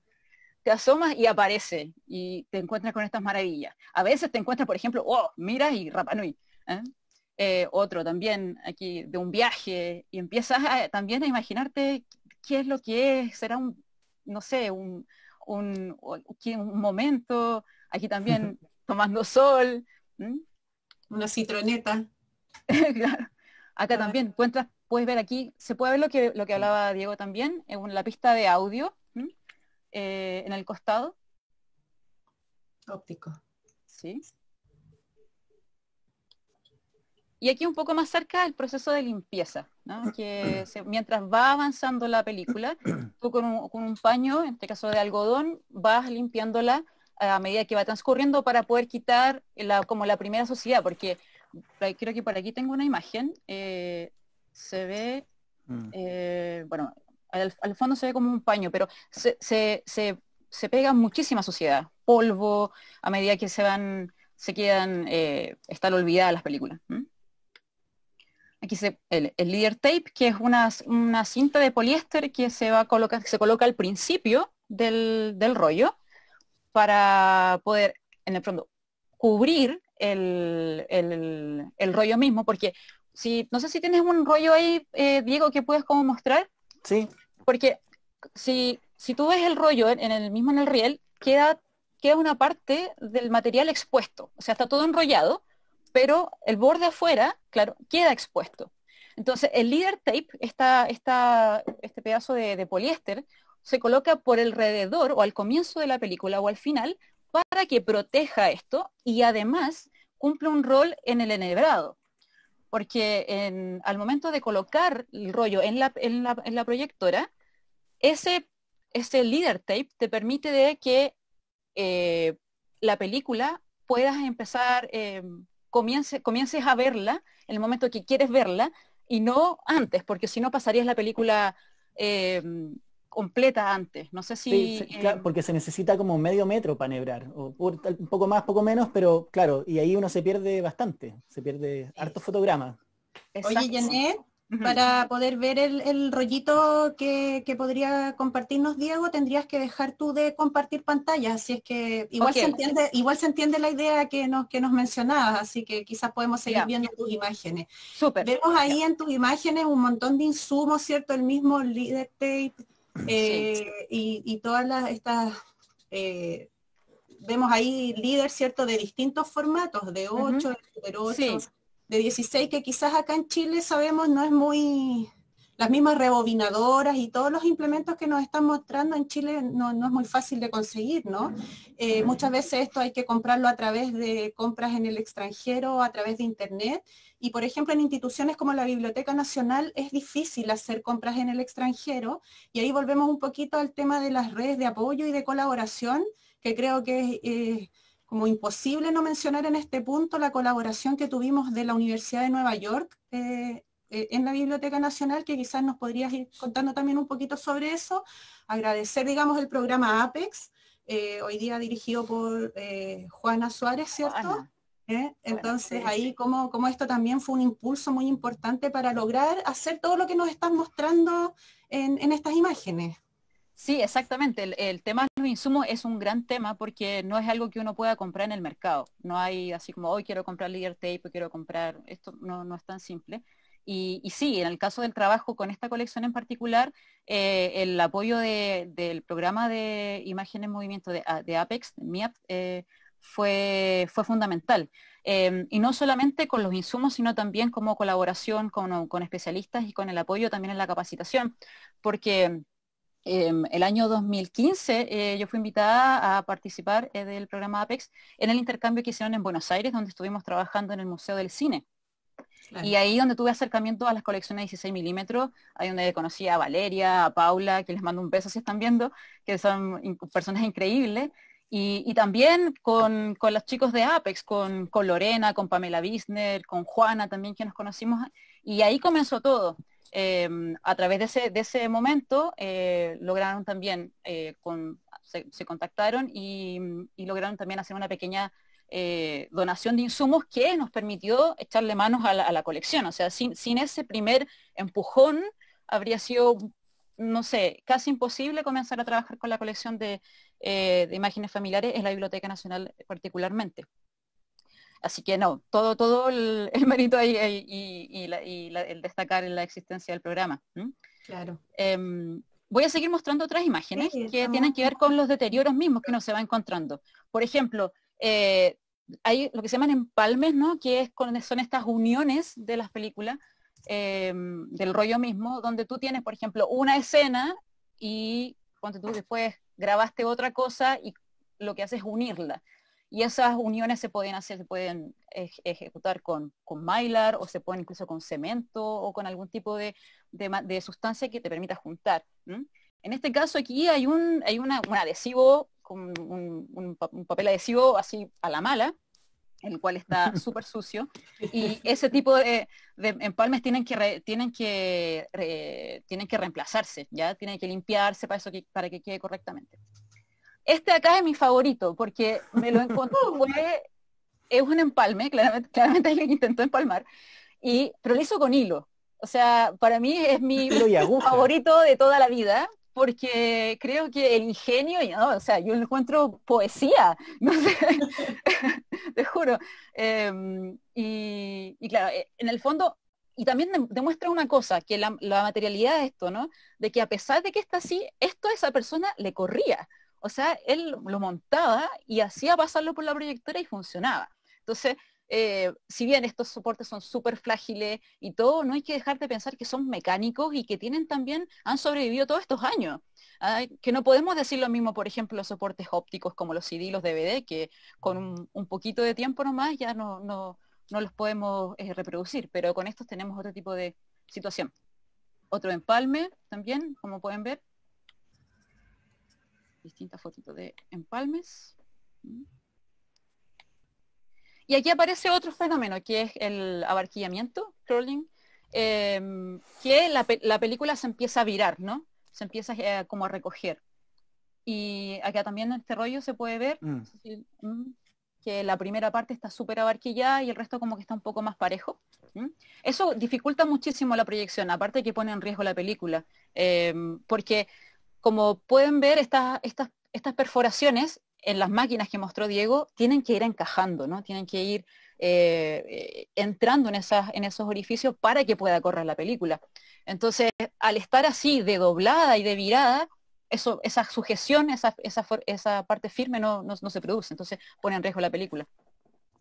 te asomas y aparece y te encuentras con estas maravillas. A veces te encuentras, por ejemplo, oh, mira y Rapanui. ¿eh? Eh, otro también aquí de un viaje, y empiezas también a imaginarte qué es lo que es, será un, no sé, un, un, un momento, aquí también tomando sol. Una citroneta. Acá también encuentras, puedes ver aquí, se puede ver lo que, lo que hablaba Diego también, en la pista de audio, eh, en el costado. Óptico. Sí. Y aquí un poco más cerca el proceso de limpieza, mm. que mientras va avanzando la película, tú con un, paño, en este caso de algodón, vas limpiándola eh, a medida que va transcurriendo para poder quitar como la primera suciedad, porque creo que por aquí tengo una imagen, eh, se ve, mm. eh, bueno, al, fondo se ve como un paño, pero se, pega muchísima suciedad, polvo, a medida que se van, se quedan, eh, están olvidadas las películas aquí se, el, el, leader tape, que es una, cinta de poliéster que se va colocar, se coloca al principio del, rollo para poder, en el fondo, cubrir el, rollo mismo, porque si, no sé si tienes un rollo ahí, eh, Diego, que puedes como mostrar. Sí. Porque si, si tú ves el rollo en, el mismo en el riel, queda, queda una parte del material expuesto, o sea, está todo enrollado, pero el borde afuera, claro, queda expuesto. Entonces, el leader tape, este pedazo de, poliéster, se coloca por alrededor o al comienzo de la película o al final para que proteja esto y además cumple un rol en el enhebrado. Porque al momento de colocar el rollo en la, proyectora, ese, ese leader tape te permite de que eh, la película puedas empezar em, comiences a verla en el momento que quieres verla y no antes, porque si no pasarías la película eh, completa antes. No sé si... Eh, porque se necesita como medio metro para nebrar, o un poco más, poco menos, pero claro, y ahí uno se pierde bastante, se pierde harto fotograma. Oye, para poder ver el, rollito que, podría compartirnos Diego, tendrías que dejar tú de compartir pantalla, así es que igual, se, entiende, igual se entiende la idea que nos, que nos mencionabas, así que quizás podemos seguir viendo tus imágenes. Super. Vemos ahí en tus imágenes un montón de insumos, ¿cierto? El mismo leader tape eh, y, todas las, estas... Eh, vemos ahí líder, ¿cierto?, de distintos formatos, de 8, de 8, de 16 que quizás acá en Chile sabemos no es muy las mismas rebobinadoras y todos los implementos que nos están mostrando en Chile no, es muy fácil de conseguir, ¿no? Eh, muchas veces esto hay que comprarlo a través de compras en el extranjero, a través de Internet, y por ejemplo en instituciones como la Biblioteca Nacional es difícil hacer compras en el extranjero, y ahí volvemos un poquito al tema de las redes de apoyo y de colaboración, que creo que es... Eh, como imposible no mencionar en este punto la colaboración que tuvimos de la Universidad de Nueva York eh, eh, en la Biblioteca Nacional, que quizás nos podrías ir contando también un poquito sobre eso. Agradecer, digamos, el programa APEX, eh, hoy día dirigido por Juana Suárez, ¿cierto? Entonces ahí como, esto también fue un impulso muy importante para lograr hacer todo lo que nos están mostrando en estas imágenes. Sí, exactamente. El, tema de los insumos es un gran tema porque no es algo que uno pueda comprar en el mercado. No hay así como, hoy quiero comprar leader tape, quiero comprar, esto no, es tan simple. Y, sí, en el caso del trabajo con esta colección en particular, eh, el apoyo del programa de imágenes en movimiento de, de Apex, MIAP, eh, fue, fue fundamental. Em, y no solamente con los insumos, sino también como colaboración con, con especialistas y con el apoyo también en la capacitación, porque Em, el año 2015 eh, yo fui invitada a participar eh, del programa APEX en el intercambio que hicieron en Buenos Aires, donde estuvimos trabajando en el Museo del Cine. Y ahí donde tuve acercamiento a las colecciones 16 milímetros, ahí donde conocí a Valeria, a Paula, que les mando un beso si están viendo, que son personas increíbles. Y, también con, los chicos de Apex, con, con Lorena, con Pamela Bisner, con Juana también que nos conocimos. Y ahí comenzó todo. Em, a través de ese, momento eh, lograron también, eh, se, contactaron mm, y, lograron también hacer una pequeña eh, donación de insumos que nos permitió echarle manos a la, colección. O sea, sin, ese primer empujón habría sido, no sé, casi imposible comenzar a trabajar con la colección de imágenes familiares en la Biblioteca Nacional particularmente. Así que no, todo, todo el, marito ahí, y, el destacar en la existencia del programa. Claro. Em, voy a seguir mostrando otras imágenes que tienen que ver con los deterioros mismos que uno se va encontrando. Por ejemplo, eh, hay lo que se llaman empalmes, ¿no? Que es son estas uniones de las películas, em, del rollo mismo, donde tú tienes, por ejemplo, una escena y cuando tú después grabaste otra cosa y lo que haces es unirla. Y esas uniones se pueden hacer, se pueden ejecutar con, con mylar o se pueden incluso con cemento o con algún tipo de, sustancia que te permita juntar. En este caso aquí hay un, hay un adhesivo, con un, papel adhesivo así a la mala, el cual está súper sucio, y ese tipo de, empalmes tienen que, tienen, que tienen que reemplazarse, ¿ya? tienen que limpiarse para, eso para que quede correctamente. Este acá es mi favorito, porque me lo encontró, fue, es un empalme, claramente, claramente alguien intentó empalmar, y, pero lo hizo con hilo. O sea, para mí es mi favorito de toda la vida, porque creo que el ingenio, o sea, yo encuentro poesía, no sé, te juro. Em, y, claro, eh, en el fondo, y también demuestra una cosa, que la, la, materialidad de esto, ¿no? De que a pesar de que está así, esto a esa persona le corría. O sea, él lo montaba y hacía pasarlo por la proyectora y funcionaba. Entonces, eh, si bien estos soportes son súper frágiles y todo, no hay que dejar de pensar que son mecánicos y que tienen también, han sobrevivido todos estos años. que no podemos decir lo mismo, por ejemplo, los soportes ópticos como los CD y los DVD, que con un, poquito de tiempo nomás ya no, los podemos eh, reproducir, pero con estos tenemos otro tipo de situación. Otro empalme también, como pueden ver distintas fotitos de empalmes. Y aquí aparece otro fenómeno, que es el abarquillamiento, curling, em, que la, película se empieza a virar, ¿no? Se empieza eh, como a recoger. Y acá también en este rollo se puede ver mm. que la primera parte está súper abarquillada y el resto como que está un poco más parejo. Eso dificulta muchísimo la proyección, aparte que pone en riesgo la película, em, porque como pueden ver, estas, estas, estas perforaciones en las máquinas que mostró Diego tienen que ir encajando, ¿no? Tienen que ir eh, eh, entrando en, esas, en esos orificios para que pueda correr la película. Entonces, al estar así de doblada y de virada, eso, esa sujeción, esa, esa, parte firme no, se produce, entonces pone en riesgo la película.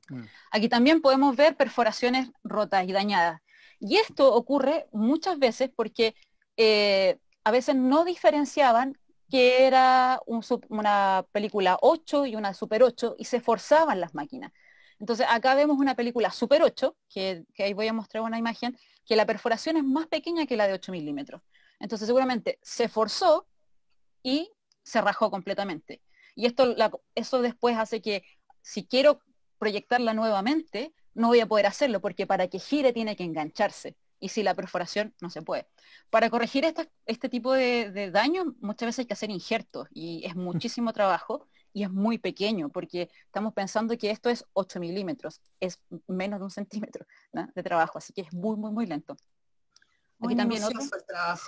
Mm. Aquí también podemos ver perforaciones rotas y dañadas. Y esto ocurre muchas veces porque eh, a veces no diferenciaban que era una película 8 y una Super 8 y se forzaban las máquinas. Entonces acá vemos una película Super 8, que, ahí voy a mostrar una imagen, que la perforación es más pequeña que la de 8 milímetros. Entonces seguramente se forzó y se rajó completamente. Y esto, eso después hace que si quiero proyectarla nuevamente, no voy a poder hacerlo, porque para que gire tiene que engancharse y si la perforación no se puede. Para corregir este tipo de, daño, muchas veces hay que hacer injertos y es muchísimo trabajo y es muy pequeño porque estamos pensando que esto es 8 milímetros, es menos de un centímetro de trabajo, así que es muy, muy, muy lento. Muy también otro... trabajo,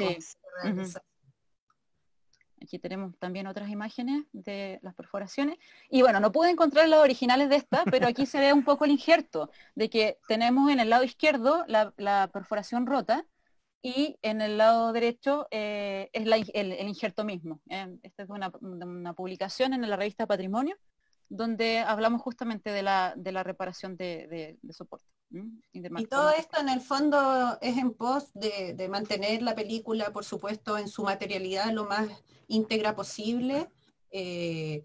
Aquí tenemos también otras imágenes de las perforaciones. Y bueno, no pude encontrar las originales de esta, pero aquí se ve un poco el injerto de que tenemos en el lado izquierdo la, perforación rota y en el lado derecho eh, es el, injerto mismo. Eh, esta es una, publicación en la revista Patrimonio donde hablamos justamente de la, reparación de, soporte. Y, todo esto en el fondo es en pos de, mantener la película, por supuesto, en su materialidad lo más íntegra posible, eh,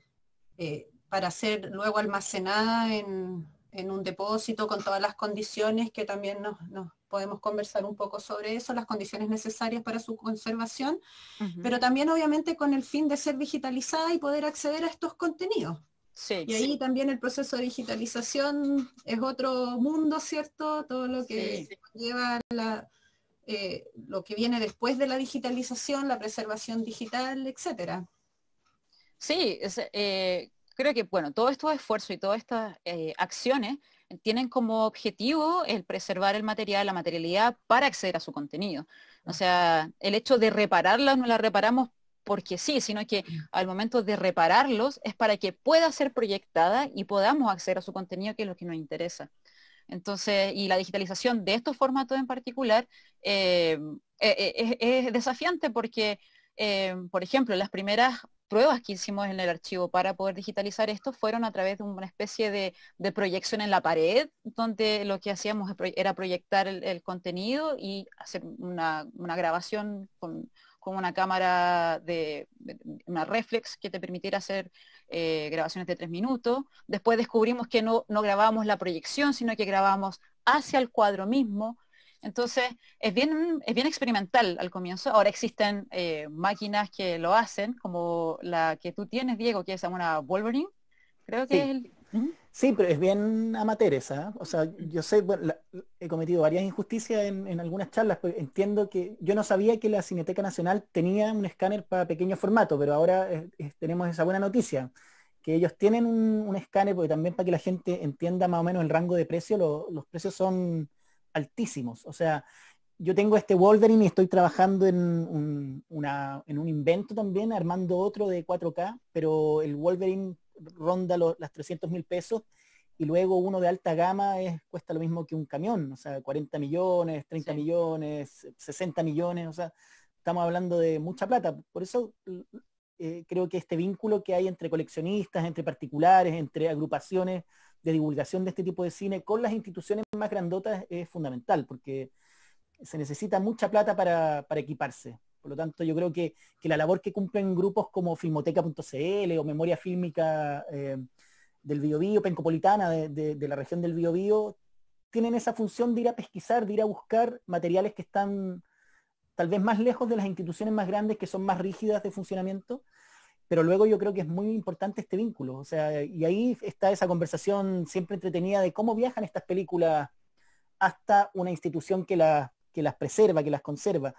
eh, para ser luego almacenada en, un depósito con todas las condiciones que también nos, podemos conversar un poco sobre eso, las condiciones necesarias para su conservación, pero también obviamente con el fin de ser digitalizada y poder acceder a estos contenidos y ahí también el proceso de digitalización es otro mundo, ¿cierto? Todo lo que lleva eh, lo que viene después de la digitalización, la preservación digital, etcétera. Sí, eh, creo que bueno, todo estos esfuerzo y todas estas eh, acciones tienen como objetivo el preservar el material, la materialidad para acceder a su contenido. O sea, el hecho de repararla no la reparamos porque sí, sino que mm. al momento de repararlos es para que pueda ser proyectada y podamos acceder a su contenido, que es lo que nos interesa. Entonces, y la digitalización de estos formatos en particular eh, eh, eh, es, desafiante porque, por ejemplo, las primeras pruebas que hicimos en el archivo para poder digitalizar esto fueron a través de una especie de, proyección en la pared, donde lo que hacíamos era proyectar el, contenido y hacer una grabación con, como una cámara de una reflex que te permitiera hacer eh, grabaciones de tres minutos. Después descubrimos que no, no grabamos la proyección, sino que grabamos hacia el cuadro mismo. Entonces, es bien, es bien experimental al comienzo. Ahora existen eh, máquinas que lo hacen, como la que tú tienes, Diego, que es una Wolverine, creo que es el, Sí, pero es bien amateur esa. ¿eh? O sea, yo sé, he cometido varias injusticias en, algunas charlas, pero entiendo que yo no sabía que la Cineteca Nacional tenía un escáner para pequeño formato, pero ahora tenemos esa buena noticia, que ellos tienen un, escáner, porque también para que la gente entienda más o menos el rango de precio, los precios son altísimos. O sea, yo tengo este Wolverine y estoy trabajando en en un invento también, armando otro de 4K, pero el Wolverine ronda las 300 mil pesos y luego uno de alta gama cuesta lo mismo que un camión, o sea, 40 millones, 30 millones, 60 millones, o sea, estamos hablando de mucha plata. Por eso eh, creo que este vínculo que hay entre coleccionistas, entre particulares, entre agrupaciones de divulgación de este tipo de cine con las instituciones más grandotas es fundamental, porque se necesita mucha plata para equiparse. Por lo tanto, yo creo que, la labor que cumplen grupos como filmoteca.cl o Memoria Fílmica eh, del Biobío, Pencopolitana de, la región del Biobío, tienen esa función de ir a pesquisar, de ir a buscar materiales que están tal vez más lejos de las instituciones más grandes, que son más rígidas de funcionamiento, pero luego yo creo que es muy importante este vínculo. y ahí está esa conversación siempre entretenida de cómo viajan estas películas hasta una institución que, la, que las preserva, que las conserva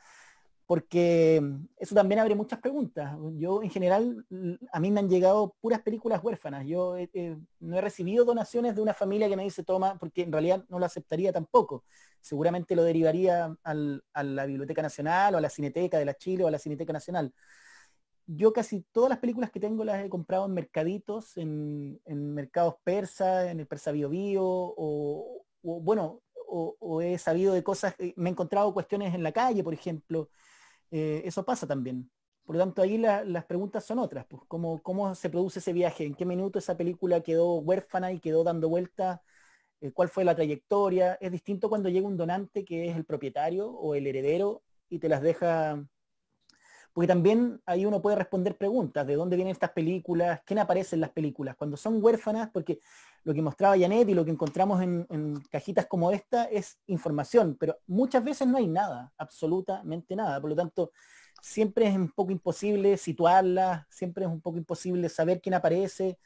porque mm, eso también abre muchas preguntas. Yo en general, a mí me han llegado puras películas huérfanas. Yo eh, eh, no he recibido donaciones de una familia que me dice toma, porque en realidad no lo aceptaría tampoco. Seguramente lo derivaría a la Biblioteca Nacional o a la Cineteca de la Chile o a la Cineteca Nacional. Yo casi todas las películas que tengo las he comprado en mercaditos, en, mercados persas, en el persa bio, bio o, bueno, o he sabido de cosas, eh, me he encontrado cuestiones en la calle, por ejemplo eh, eso pasa también. Por lo tanto, ahí las preguntas son otras. Pues, ¿cómo, ¿cómo, se produce ese viaje? ¿En qué minuto esa película quedó huérfana y quedó dando vuelta? Eh, ¿Cuál fue la trayectoria? Es distinto cuando llega un donante que es el propietario o el heredero y te las deja porque también ahí uno puede responder preguntas, de dónde vienen estas películas, quién aparece en las películas, cuando son huérfanas, porque lo que mostraba Janet y lo que encontramos en, cajitas como esta es información, pero muchas veces no hay nada, absolutamente nada, por lo tanto siempre es un poco imposible situarlas, siempre es un poco imposible saber quién aparece.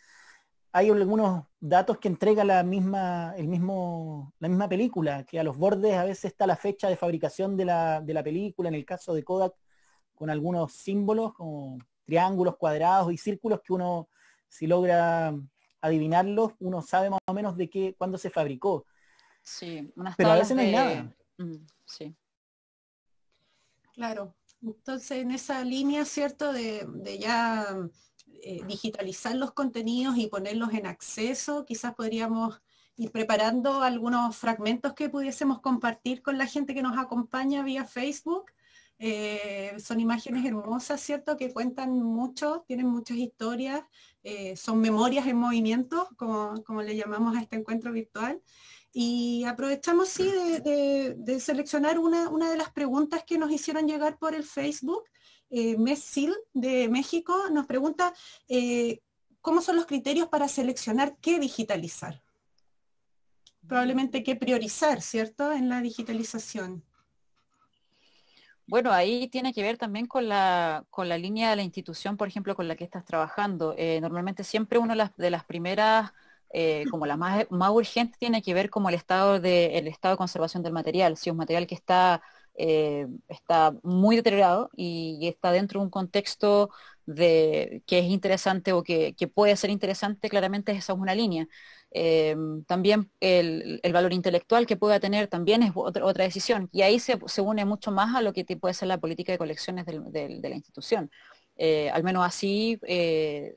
Hay algunos datos que entrega la misma, el mismo, la misma película, que a los bordes a veces está la fecha de fabricación de la película, en el caso de Kodak con algunos símbolos como triángulos, cuadrados y círculos que uno, si logra adivinarlos, uno sabe más o menos de qué, cuándo se fabricó. Sí, unas Pero mm, Sí. Claro. Entonces, en esa línea, ¿cierto? De, ya eh, digitalizar los contenidos y ponerlos en acceso, quizás podríamos ir preparando algunos fragmentos que pudiésemos compartir con la gente que nos acompaña vía Facebook eh, son imágenes hermosas, ¿cierto? Que cuentan mucho, tienen muchas historias, eh, son memorias en movimiento, como, le llamamos a este encuentro virtual. Y aprovechamos, sí, de, seleccionar una, de las preguntas que nos hicieron llegar por el Facebook. Eh, Mesil de México nos pregunta, eh, ¿cómo son los criterios para seleccionar qué digitalizar? probablemente qué priorizar, ¿cierto?, en la digitalización. Bueno, ahí tiene que ver también con la, línea de la institución, por ejemplo, con la que estás trabajando. Eh, normalmente siempre una de las primeras, eh, como la más, urgente, tiene que ver como el estado de, estado de conservación del material. Si es un material que está, eh, está muy deteriorado y, está dentro de un contexto de, que es interesante o que, que puede ser interesante, claramente esa es una línea. Em, también el, valor intelectual que pueda tener también es otra, decisión. Y ahí se, se, une mucho más a lo que puede ser la política de colecciones de la institución. Eh, al menos así eh,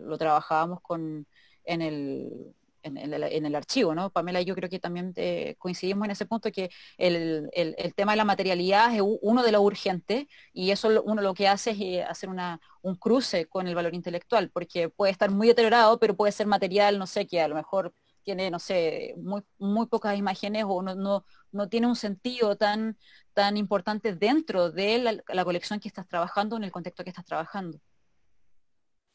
lo trabajábamos con, en el, en, el, archivo, ¿no? Pamela, yo creo que también eh, coincidimos en ese punto que el, tema de la materialidad es uno de los urgentes y eso uno lo que hace es eh, hacer un cruce con el valor intelectual, porque puede estar muy deteriorado, pero puede ser material, no sé, que a lo mejor tiene, no sé, muy, muy pocas imágenes o no, tiene un sentido tan, tan importante dentro de la, colección que estás trabajando, en el contexto que estás trabajando.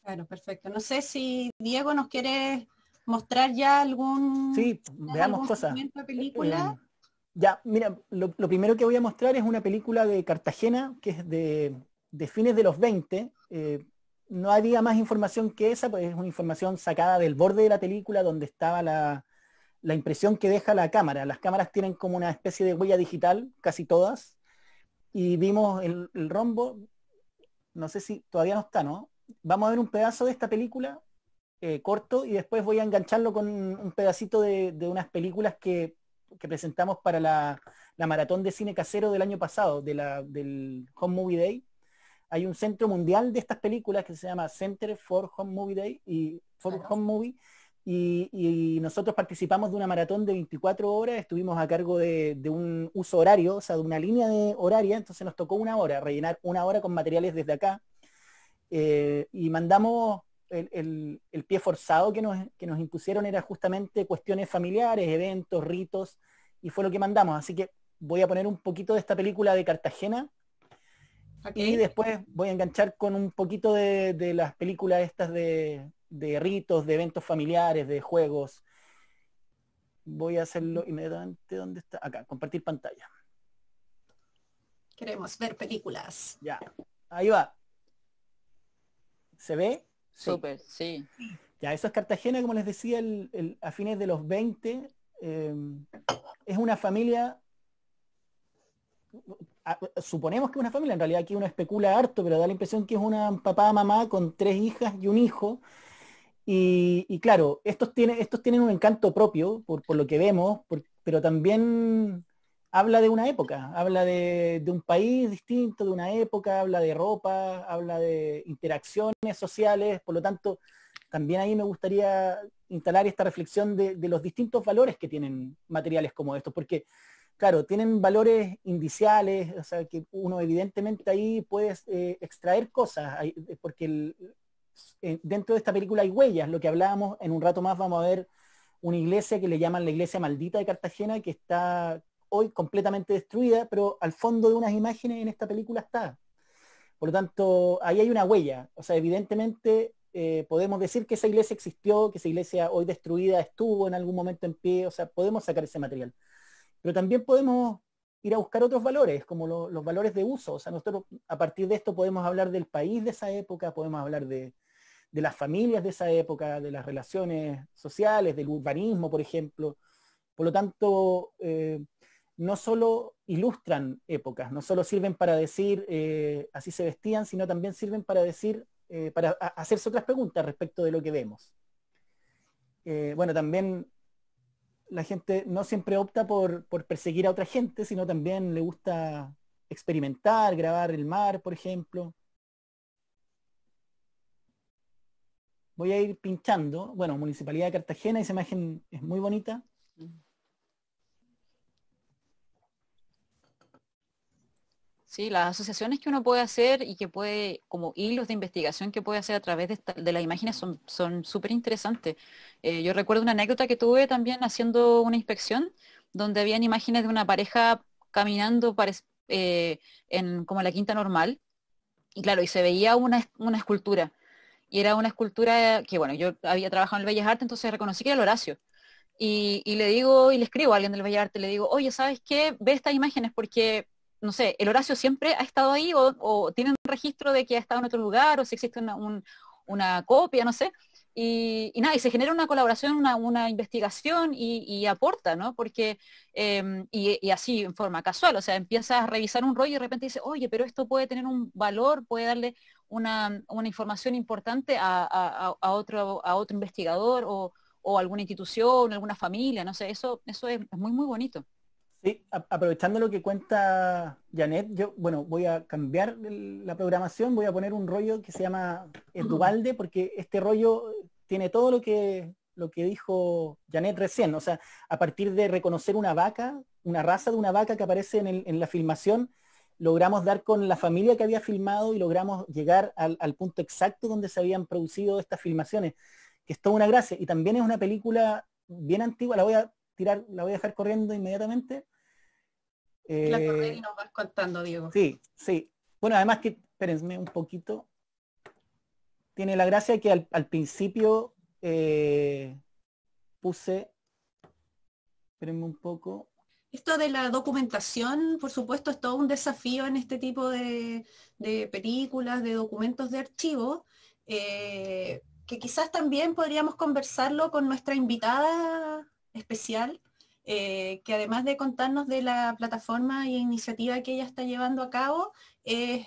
Bueno, perfecto. No sé si Diego nos quiere mostrar ya algún... Sí, veamos cosas. De película? Eh, ya, mira, lo, primero que voy a mostrar es una película de Cartagena, que es de, de fines de los 20. Eh, no había más información que esa, pues es una información sacada del borde de la película donde estaba la, impresión que deja la cámara. Las cámaras tienen como una especie de huella digital, casi todas, y vimos el, el rombo, no sé si todavía no está, ¿no? Vamos a ver un pedazo de esta película eh, corto y después voy a engancharlo con un pedacito de, unas películas que, presentamos para la, maratón de cine casero del año pasado, del Home Movie Day. Hay un centro mundial de estas películas que se llama Center for Home Movie Day y for Home Movie. Y, nosotros participamos de una maratón de 24 horas, estuvimos a cargo de, un uso horario, o sea, de una línea de horaria, entonces nos tocó una hora, rellenar una hora con materiales desde acá. Eh, y mandamos el, pie forzado que nos, impusieron era justamente cuestiones familiares, eventos, ritos, y fue lo que mandamos. Así que voy a poner un poquito de esta película de Cartagena y después voy a enganchar con un poquito de, las películas estas de, ritos, de eventos familiares, de juegos. Voy a hacerlo inmediatamente. ¿Dónde está? Acá, compartir pantalla. Queremos ver películas. Ya, ahí va. ¿Se ve? Súper, sí. Ya, eso es Cartagena, como les decía, a fines de los 20. Em, es una familia, suponemos que es una familia, en realidad aquí uno especula harto, pero da la impresión que es una papá, mamá con tres hijas y un hijo. Y, claro, estos, tiene, estos tienen un encanto propio, por, lo que vemos, pero también habla de una época, habla de, un país distinto, de una época, habla de ropa, habla de interacciones sociales, por lo tanto, también ahí me gustaría instalar esta reflexión de, los distintos valores que tienen materiales como estos, porque, claro, tienen valores indiciales, o sea, que uno evidentemente ahí puede eh, extraer cosas, eh, porque eh, dentro de esta película hay huellas, lo que hablábamos, en un rato más vamos a ver una iglesia que le llaman la iglesia maldita de Cartagena, que está hoy completamente destruida, pero al fondo de unas imágenes en esta película está. Por lo tanto, ahí hay una huella. O sea, evidentemente eh, podemos decir que esa iglesia existió, que esa iglesia hoy destruida estuvo en algún momento en pie, o sea, podemos sacar ese material. Pero también podemos ir a buscar otros valores, como los valores de uso. O sea, nosotros a partir de esto podemos hablar del país de esa época, podemos hablar de, las familias de esa época, de las relaciones sociales, del urbanismo, por ejemplo. Por lo tanto, eh, no solo ilustran épocas, no solo sirven para decir eh, así se vestían, sino también sirven para decir, eh, para hacerse otras preguntas respecto de lo que vemos. Eh, bueno, también la gente no siempre opta por, por, perseguir a otra gente, sino también le gusta experimentar, grabar el mar, por ejemplo. Voy a ir pinchando. Bueno, Municipalidad de Cartagena, esa imagen es muy bonita. Mm. ¿sí? las asociaciones que uno puede hacer y que puede, como hilos de investigación que puede hacer a través de, las imágenes son súper interesantes. Eh, yo recuerdo una anécdota que tuve también haciendo una inspección donde habían imágenes de una pareja caminando para, eh, en como la quinta normal y claro, y se veía una, escultura y era una escultura que, bueno, yo había trabajado en el Bellas Artes, entonces reconocí que era el Horacio. Y, y, le digo, y le escribo a alguien del Bellas Artes, le digo, oye, ¿sabes qué? Ve estas imágenes porque no sé, el Horacio siempre ha estado ahí o, tiene tienen registro de que ha estado en otro lugar o si existe una, una copia, no sé. Y, nada, y se genera una colaboración, una, investigación y, aporta, ¿no? Porque, em, y, así en forma casual, o sea, empiezas a revisar un rollo y de repente dice oye, pero esto puede tener un valor, puede darle una, información importante a, otro, a otro investigador o, alguna institución, alguna familia, no sé, eso, eso es muy, muy bonito. Sí, aprovechando lo que cuenta Janet, yo, bueno, voy a cambiar la programación, voy a poner un rollo que se llama Edubalde, porque este rollo tiene todo lo que, lo que dijo Janet recién, o sea, a partir de reconocer una vaca, una raza de una vaca que aparece en, la filmación, logramos dar con la familia que había filmado y logramos llegar al, al punto exacto donde se habían producido estas filmaciones, que es toda una gracia, y también es una película bien antigua, la voy a tirar, la voy a dejar corriendo inmediatamente. la eh, correr y nos vas contando, Diego. Sí, sí. Bueno, además que, espérenme un poquito, tiene la gracia que al, principio eh, puse, espérenme un poco. Esto de la documentación, por supuesto, es todo un desafío en este tipo de, películas, de documentos de archivo, eh, que quizás también podríamos conversarlo con nuestra invitada especial, eh, que además de contarnos de la plataforma e iniciativa que ella está llevando a cabo, es,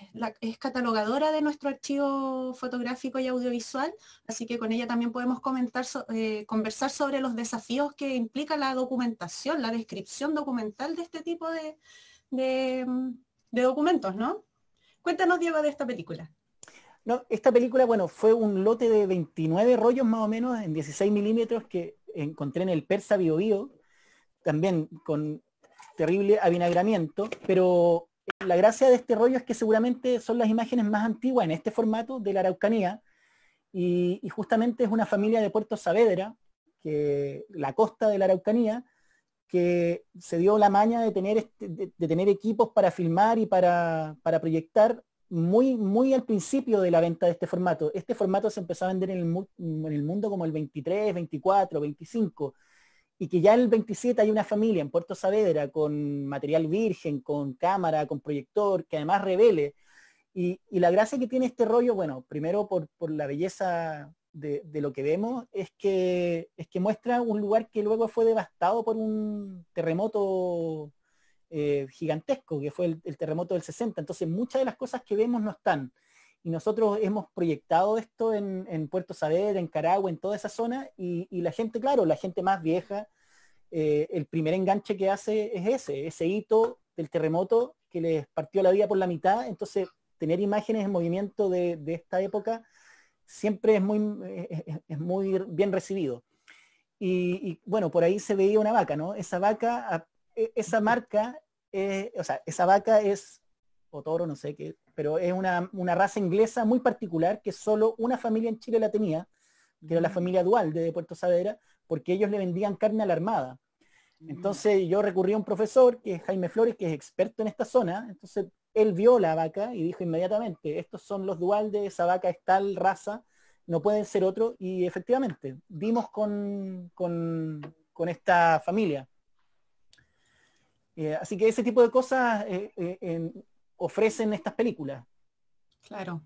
catalogadora de nuestro archivo fotográfico y audiovisual, así que con ella también podemos comentar eh, conversar sobre los desafíos que implica la documentación, la descripción documental de este tipo de, de documentos, ¿no? Cuéntanos, Diego, de esta película. No, esta película, bueno, fue un lote de 29 rollos más o menos en 16 milímetros que encontré en el Persa Bio, también con terrible avinagramiento, pero eh, la gracia de este rollo es que seguramente son las imágenes más antiguas en este formato de la Araucanía, y, justamente es una familia de Puerto Saavedra, que la costa de la Araucanía, que se dio la maña de tener, este, tener equipos para filmar y para, para proyectar muy, muy al principio de la venta de este formato. Este formato se empezó a vender en el, mundo como el 23, 24, 25 y que ya en el 27 hay una familia en Puerto Saavedra con material virgen, con cámara, con proyector, que además revele. Y, la gracia que tiene este rollo, bueno, primero por, la belleza de, de, lo que vemos, es que, es que muestra un lugar que luego fue devastado por un terremoto eh, gigantesco, que fue el, terremoto del 60. Entonces muchas de las cosas que vemos no están. Y nosotros hemos proyectado esto en, Puerto Saber, en Caragua, en toda esa zona, y, la gente, claro, la gente más vieja, eh, el primer enganche que hace es ese, ese hito del terremoto que les partió la vida por la mitad. Entonces, tener imágenes en movimiento de, esta época siempre es muy, muy bien recibido. Y, bueno, por ahí se veía una vaca, ¿no? Esa vaca, e, esa marca, eh, o sea, esa vaca es, o toro, no sé qué, pero es una, raza inglesa muy particular que solo una familia en Chile la tenía, que era la mm. familia Dual de Puerto Saavedra, porque ellos le vendían carne a la Armada. Mm. Entonces yo recurrí a un profesor, que es Jaime Flores, que es experto en esta zona, entonces él vio la vaca y dijo inmediatamente, estos son los Dual esa vaca, es tal raza, no pueden ser otro, y efectivamente, vimos con, con esta familia. Eh, así que ese tipo de cosas eh, eh, ofrecen estas películas. Claro.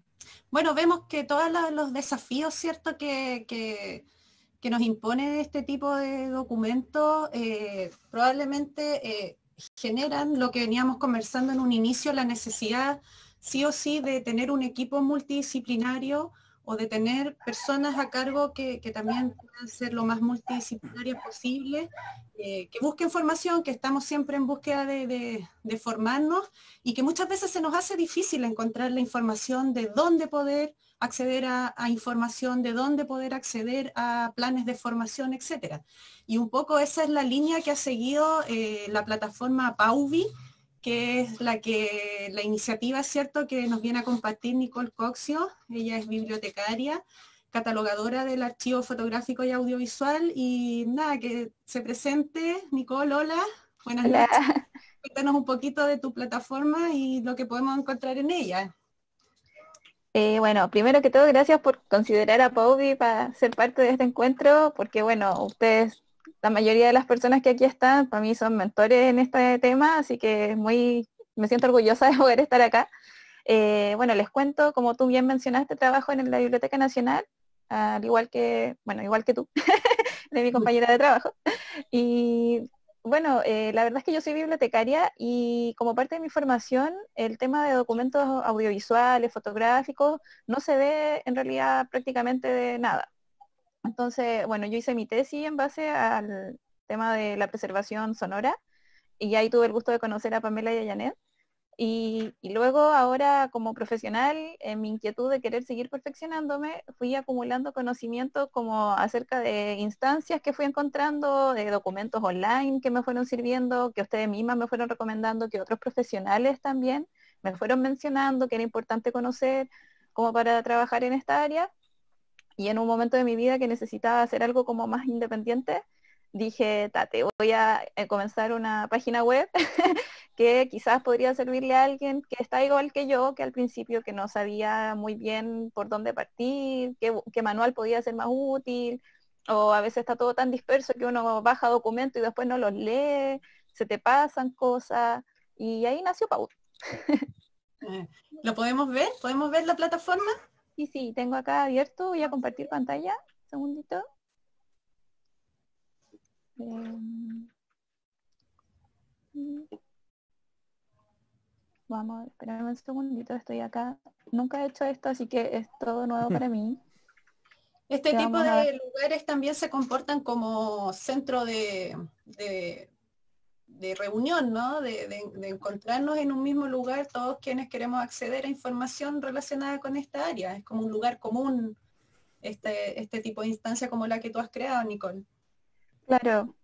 Bueno, vemos que todos los desafíos, ¿cierto?, que, que nos impone este tipo de documentos, probablemente generan lo que veníamos conversando en un inicio, la necesidad sí o sí de tener un equipo multidisciplinario o de tener personas a cargo que, también puedan ser lo más multidisciplinaria posible, eh, que busquen formación, que estamos siempre en búsqueda de, formarnos y que muchas veces se nos hace difícil encontrar la información de dónde poder acceder a, información, de dónde poder acceder a planes de formación, etc. Y un poco esa es la línea que ha seguido eh, la plataforma PAUVI, que es la que la iniciativa, ¿cierto?, que nos viene a compartir Nicole Coxio. Ella es bibliotecaria, catalogadora del archivo fotográfico y audiovisual. Y nada, que se presente. Nicole, hola. Buenas noches. Cuéntanos un poquito de tu plataforma y lo que podemos encontrar en ella. Eh, bueno, primero que todo, gracias por considerar a Paubi para ser parte de este encuentro, porque bueno, ustedes la mayoría de las personas que aquí están para mí son mentores en este tema, así que muy, me siento orgullosa de poder estar acá. Eh, bueno, les cuento, como tú bien mencionaste, trabajo en la Biblioteca Nacional, al igual que, bueno, igual que tú, de mi compañera de trabajo. Y bueno, eh, la verdad es que yo soy bibliotecaria y como parte de mi formación, el tema de documentos audiovisuales, fotográficos, no se ve en realidad prácticamente de nada. Entonces, bueno, yo hice mi tesis en base al tema de la preservación sonora y ahí tuve el gusto de conocer a Pamela y a Janet. Y, luego ahora como profesional, en mi inquietud de querer seguir perfeccionándome, fui acumulando conocimiento como acerca de instancias que fui encontrando, de documentos online que me fueron sirviendo, que ustedes mismas me fueron recomendando, que otros profesionales también me fueron mencionando que era importante conocer como para trabajar en esta área. Y en un momento de mi vida que necesitaba hacer algo como más independiente, dije, Tate, voy a eh, comenzar una página web que quizás podría servirle a alguien que está igual que yo, que al principio que no sabía muy bien por dónde partir, qué, manual podía ser más útil, o a veces está todo tan disperso que uno baja documentos y después no los lee, se te pasan cosas, y ahí nació Pau. Eh, ¿Lo podemos ver? ¿Podemos ver la plataforma? Y sí, tengo acá abierto, voy a compartir pantalla, un segundito. Eh, vamos, espérame un segundito, estoy acá. Nunca he hecho esto, así que es todo nuevo para mí. Este tipo de lugares también se comportan como centro de, de reunión, ¿no? De, encontrarnos en un mismo lugar todos quienes queremos acceder a información relacionada con esta área. Es como un lugar común este, este tipo de instancia como la que tú has creado, Nicole. Claro.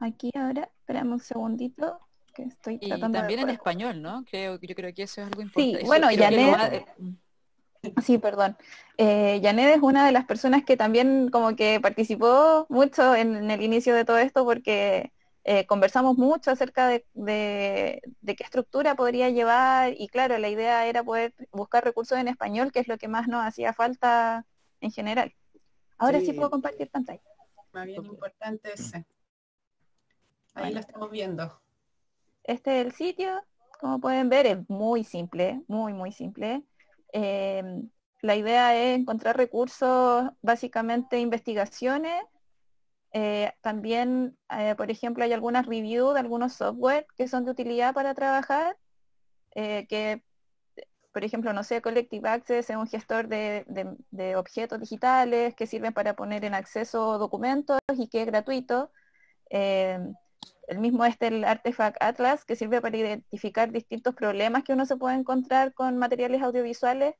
Aquí ahora, esperamos un segundito, que estoy y también en español, ¿no? Creo, yo creo que eso es algo importante. Sí, bueno, Sí, perdón. Eh, es una de las personas que también como que participó mucho en el inicio de todo esto porque eh, conversamos mucho acerca de, qué estructura podría llevar y claro, la idea era poder buscar recursos en español, que es lo que más nos hacía falta en general. Ahora sí, puedo compartir pantalla. Más bien importante ese. Ahí lo estamos viendo. Este es el sitio, como pueden ver, es muy simple, muy, muy simple. Eh, la idea es encontrar recursos, básicamente investigaciones eh, también, eh, por ejemplo, hay algunas reviews de algunos software que son de utilidad para trabajar, eh, que, por ejemplo, no sé, Collective Access es un gestor de, objetos digitales que sirven para poner en acceso documentos y que es gratuito. el mismo este, el Artifact Atlas, que sirve para identificar distintos problemas que uno se puede encontrar con materiales audiovisuales.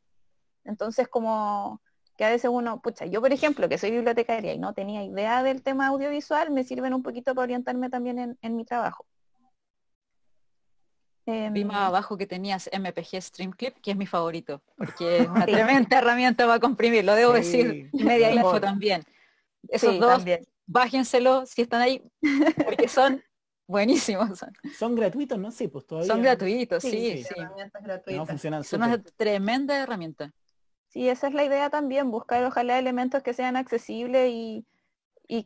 Entonces, como que a veces uno, pucha, yo por ejemplo, que soy bibliotecaria y no tenía idea del tema audiovisual, me sirven un poquito para orientarme también en, mi trabajo. Vi em, más abajo que tenías MPG Stream Clip, que es mi favorito, porque es una tremenda herramienta para comprimir, lo debo decir, media info también. Esos dos, bájenselo si están ahí, porque son buenísimos. Son. gratuitos, ¿no? sé, pues todavía. Son gratuitos, sí, sí. son una tremenda herramienta. Sí, esa es la idea también, buscar ojalá elementos que sean accesibles y,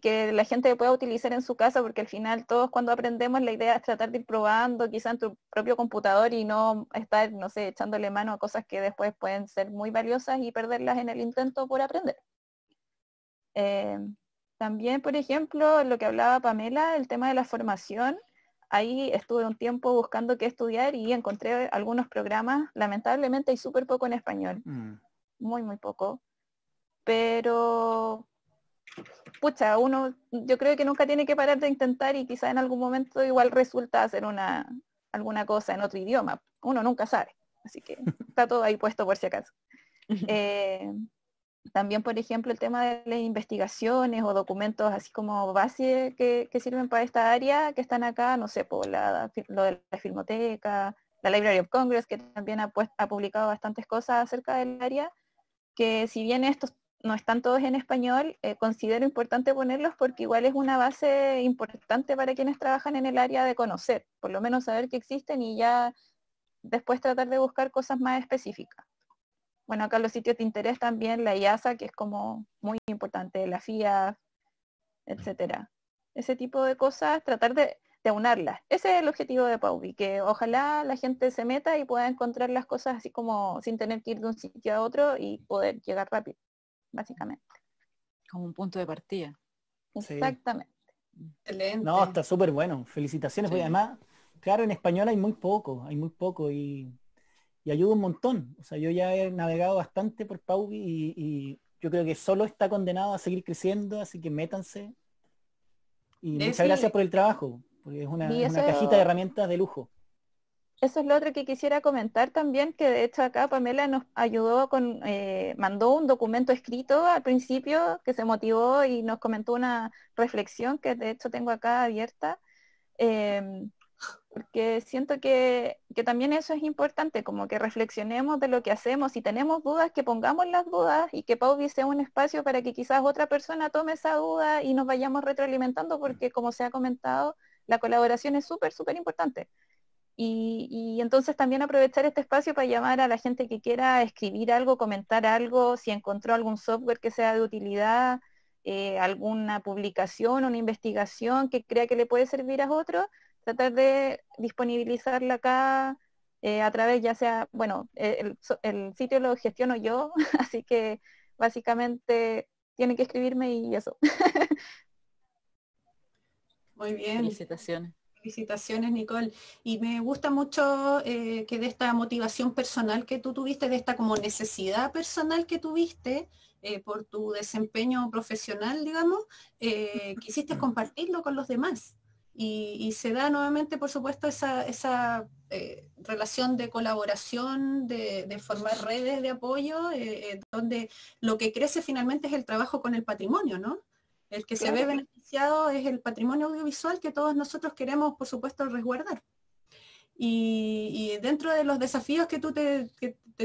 que la gente pueda utilizar en su casa, porque al final todos cuando aprendemos la idea es tratar de ir probando quizá en tu propio computador y no estar, no sé, echándole mano a cosas que después pueden ser muy valiosas y perderlas en el intento por aprender. Eh, también, por ejemplo, lo que hablaba Pamela, el tema de la formación, ahí estuve un tiempo buscando qué estudiar y encontré algunos programas, lamentablemente hay súper poco en español. Mm muy, muy poco. Pero, pucha, uno yo creo que nunca tiene que parar de intentar y quizá en algún momento igual resulta hacer una, alguna cosa en otro idioma. Uno nunca sabe. Así que está todo ahí puesto por si acaso. Eh, también, por ejemplo, el tema de las investigaciones o documentos así como base que, sirven para esta área, que están acá, no sé, por pues, lo de la filmoteca, la Library of Congress, que también ha, ha publicado bastantes cosas acerca del área, que si bien estos no están todos en español, eh, considero importante ponerlos porque igual es una base importante para quienes trabajan en el área de conocer, por lo menos saber que existen y ya después tratar de buscar cosas más específicas. Bueno, acá los sitios de interés también, la IASA, que es como muy importante, la FIA, etcétera. Ese tipo de cosas, tratar de, de unarlas. Ese es el objetivo de Pauvi, que ojalá la gente se meta y pueda encontrar las cosas así como sin tener que ir de un sitio a otro y poder llegar rápido, básicamente. Como un punto de partida. Exactamente. Excelente. No, está súper bueno. Felicitaciones, voy además, claro, en español hay muy poco, hay muy poco y, ayuda un montón. O sea, yo ya he navegado bastante por Pauvi y, yo creo que solo está condenado a seguir creciendo, así que métanse. Y muchas gracias por el trabajo. Porque es una, cajita de herramientas de lujo. Eso es lo otro que quisiera comentar también, que de hecho acá Pamela nos ayudó con, eh, mandó un documento escrito al principio que se motivó y nos comentó una reflexión que de hecho tengo acá abierta, em, porque siento que, también eso es importante, como que reflexionemos de lo que hacemos, si tenemos dudas, que pongamos las dudas y que Pau sea un espacio para que quizás otra persona tome esa duda y nos vayamos retroalimentando, porque como se ha comentado, la colaboración es súper, súper importante. Y, entonces también aprovechar este espacio para llamar a la gente que quiera escribir algo, comentar algo, si encontró algún software que sea de utilidad, eh, alguna publicación, una investigación que crea que le puede servir a otro, tratar de disponibilizarla acá eh, a través ya sea, bueno, eh, el, el sitio lo gestiono yo, así que básicamente tienen que escribirme y eso. Muy bien. Felicitaciones. Felicitaciones, Nicole. Y me gusta mucho eh, que de esta motivación personal que tú tuviste, de esta como necesidad personal que tuviste eh, por tu desempeño profesional, digamos, eh, quisiste compartirlo con los demás. Y, se da nuevamente, por supuesto, esa, relación de colaboración, de, formar redes de apoyo, donde lo que crece finalmente es el trabajo con el patrimonio, ¿no? El que se ve beneficiado es el patrimonio audiovisual que todos nosotros queremos, por supuesto, resguardar. Y, dentro de los desafíos que tú te,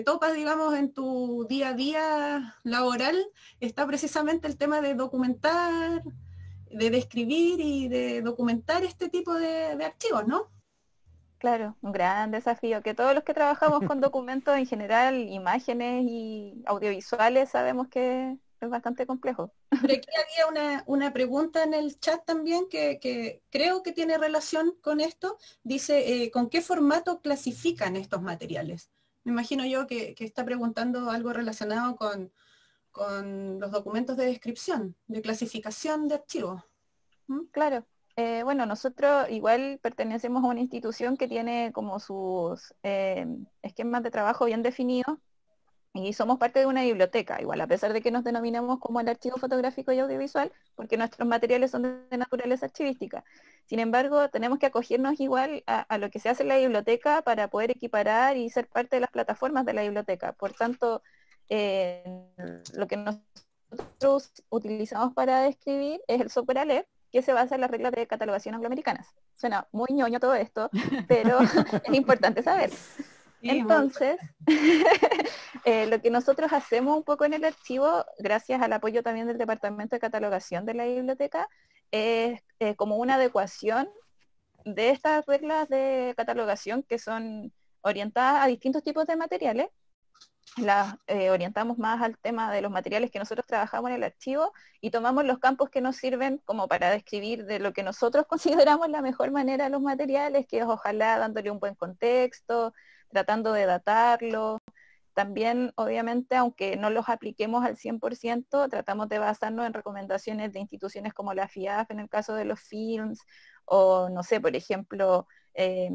topas, digamos, en tu día a día laboral, está precisamente el tema de documentar, de describir y de documentar este tipo de, archivos, ¿no? Claro, un gran desafío que todos los que trabajamos con documentos en general, imágenes y audiovisuales, sabemos que, es bastante complejo. aquí había una, pregunta en el chat también que, creo que tiene relación con esto. Dice, eh, ¿con qué formato clasifican estos materiales? Me imagino yo que, está preguntando algo relacionado con, los documentos de descripción, de clasificación de archivos. ¿Mm? Claro. Eh, bueno, nosotros igual pertenecemos a una institución que tiene como sus eh, esquemas de trabajo bien definidos y somos parte de una biblioteca, igual, a pesar de que nos denominamos como el archivo fotográfico y audiovisual, porque nuestros materiales son de naturaleza archivística. Sin embargo, tenemos que acogernos igual a, lo que se hace en la biblioteca para poder equiparar y ser parte de las plataformas de la biblioteca. Por tanto, eh, lo que nosotros utilizamos para describir es el software e que se basa en las reglas de catalogación angloamericanas. Suena muy ñoño todo esto, pero es importante saber. Entonces, eh, lo que nosotros hacemos un poco en el archivo, gracias al apoyo también del Departamento de Catalogación de la Biblioteca, es eh, como una adecuación de estas reglas de catalogación que son orientadas a distintos tipos de materiales. Las eh, orientamos más al tema de los materiales que nosotros trabajamos en el archivo y tomamos los campos que nos sirven como para describir de lo que nosotros consideramos la mejor manera los materiales, que es ojalá dándole un buen contexto, tratando de datarlo. También, obviamente, aunque no los apliquemos al 100%, tratamos de basarnos en recomendaciones de instituciones como la FIAF en el caso de los films, o no sé, por ejemplo, eh,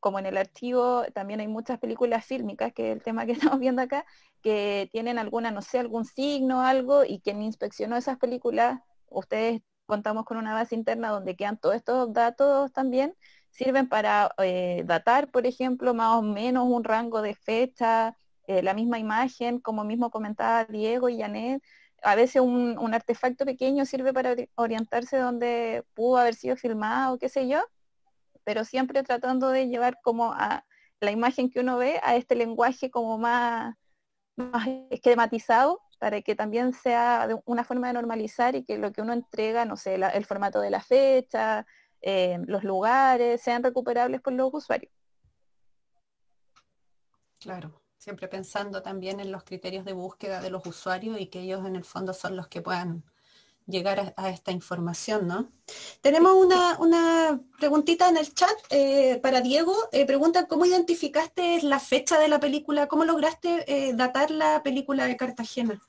como en el archivo también hay muchas películas fílmicas, que es el tema que estamos viendo acá, que tienen alguna, no sé, algún signo, algo, y quien inspeccionó esas películas, ustedes contamos con una base interna donde quedan todos estos datos también, sirven para eh, datar, por ejemplo, más o menos un rango de fecha, eh, la misma imagen, como mismo comentaba Diego y Janet. A veces un, artefacto pequeño sirve para orientarse donde pudo haber sido filmado, qué sé yo, pero siempre tratando de llevar como a la imagen que uno ve a este lenguaje como más, esquematizado para que también sea una forma de normalizar y que lo que uno entrega, no sé, el formato de la fecha, eh, los lugares sean recuperables por los usuarios. Claro, siempre pensando también en los criterios de búsqueda de los usuarios y que ellos en el fondo son los que puedan llegar a, esta información, ¿no? Tenemos una, una preguntita en el chat eh, para Diego. Eh, pregunta, ¿cómo identificaste la fecha de la película? ¿Cómo lograste datar la película de Cartagena?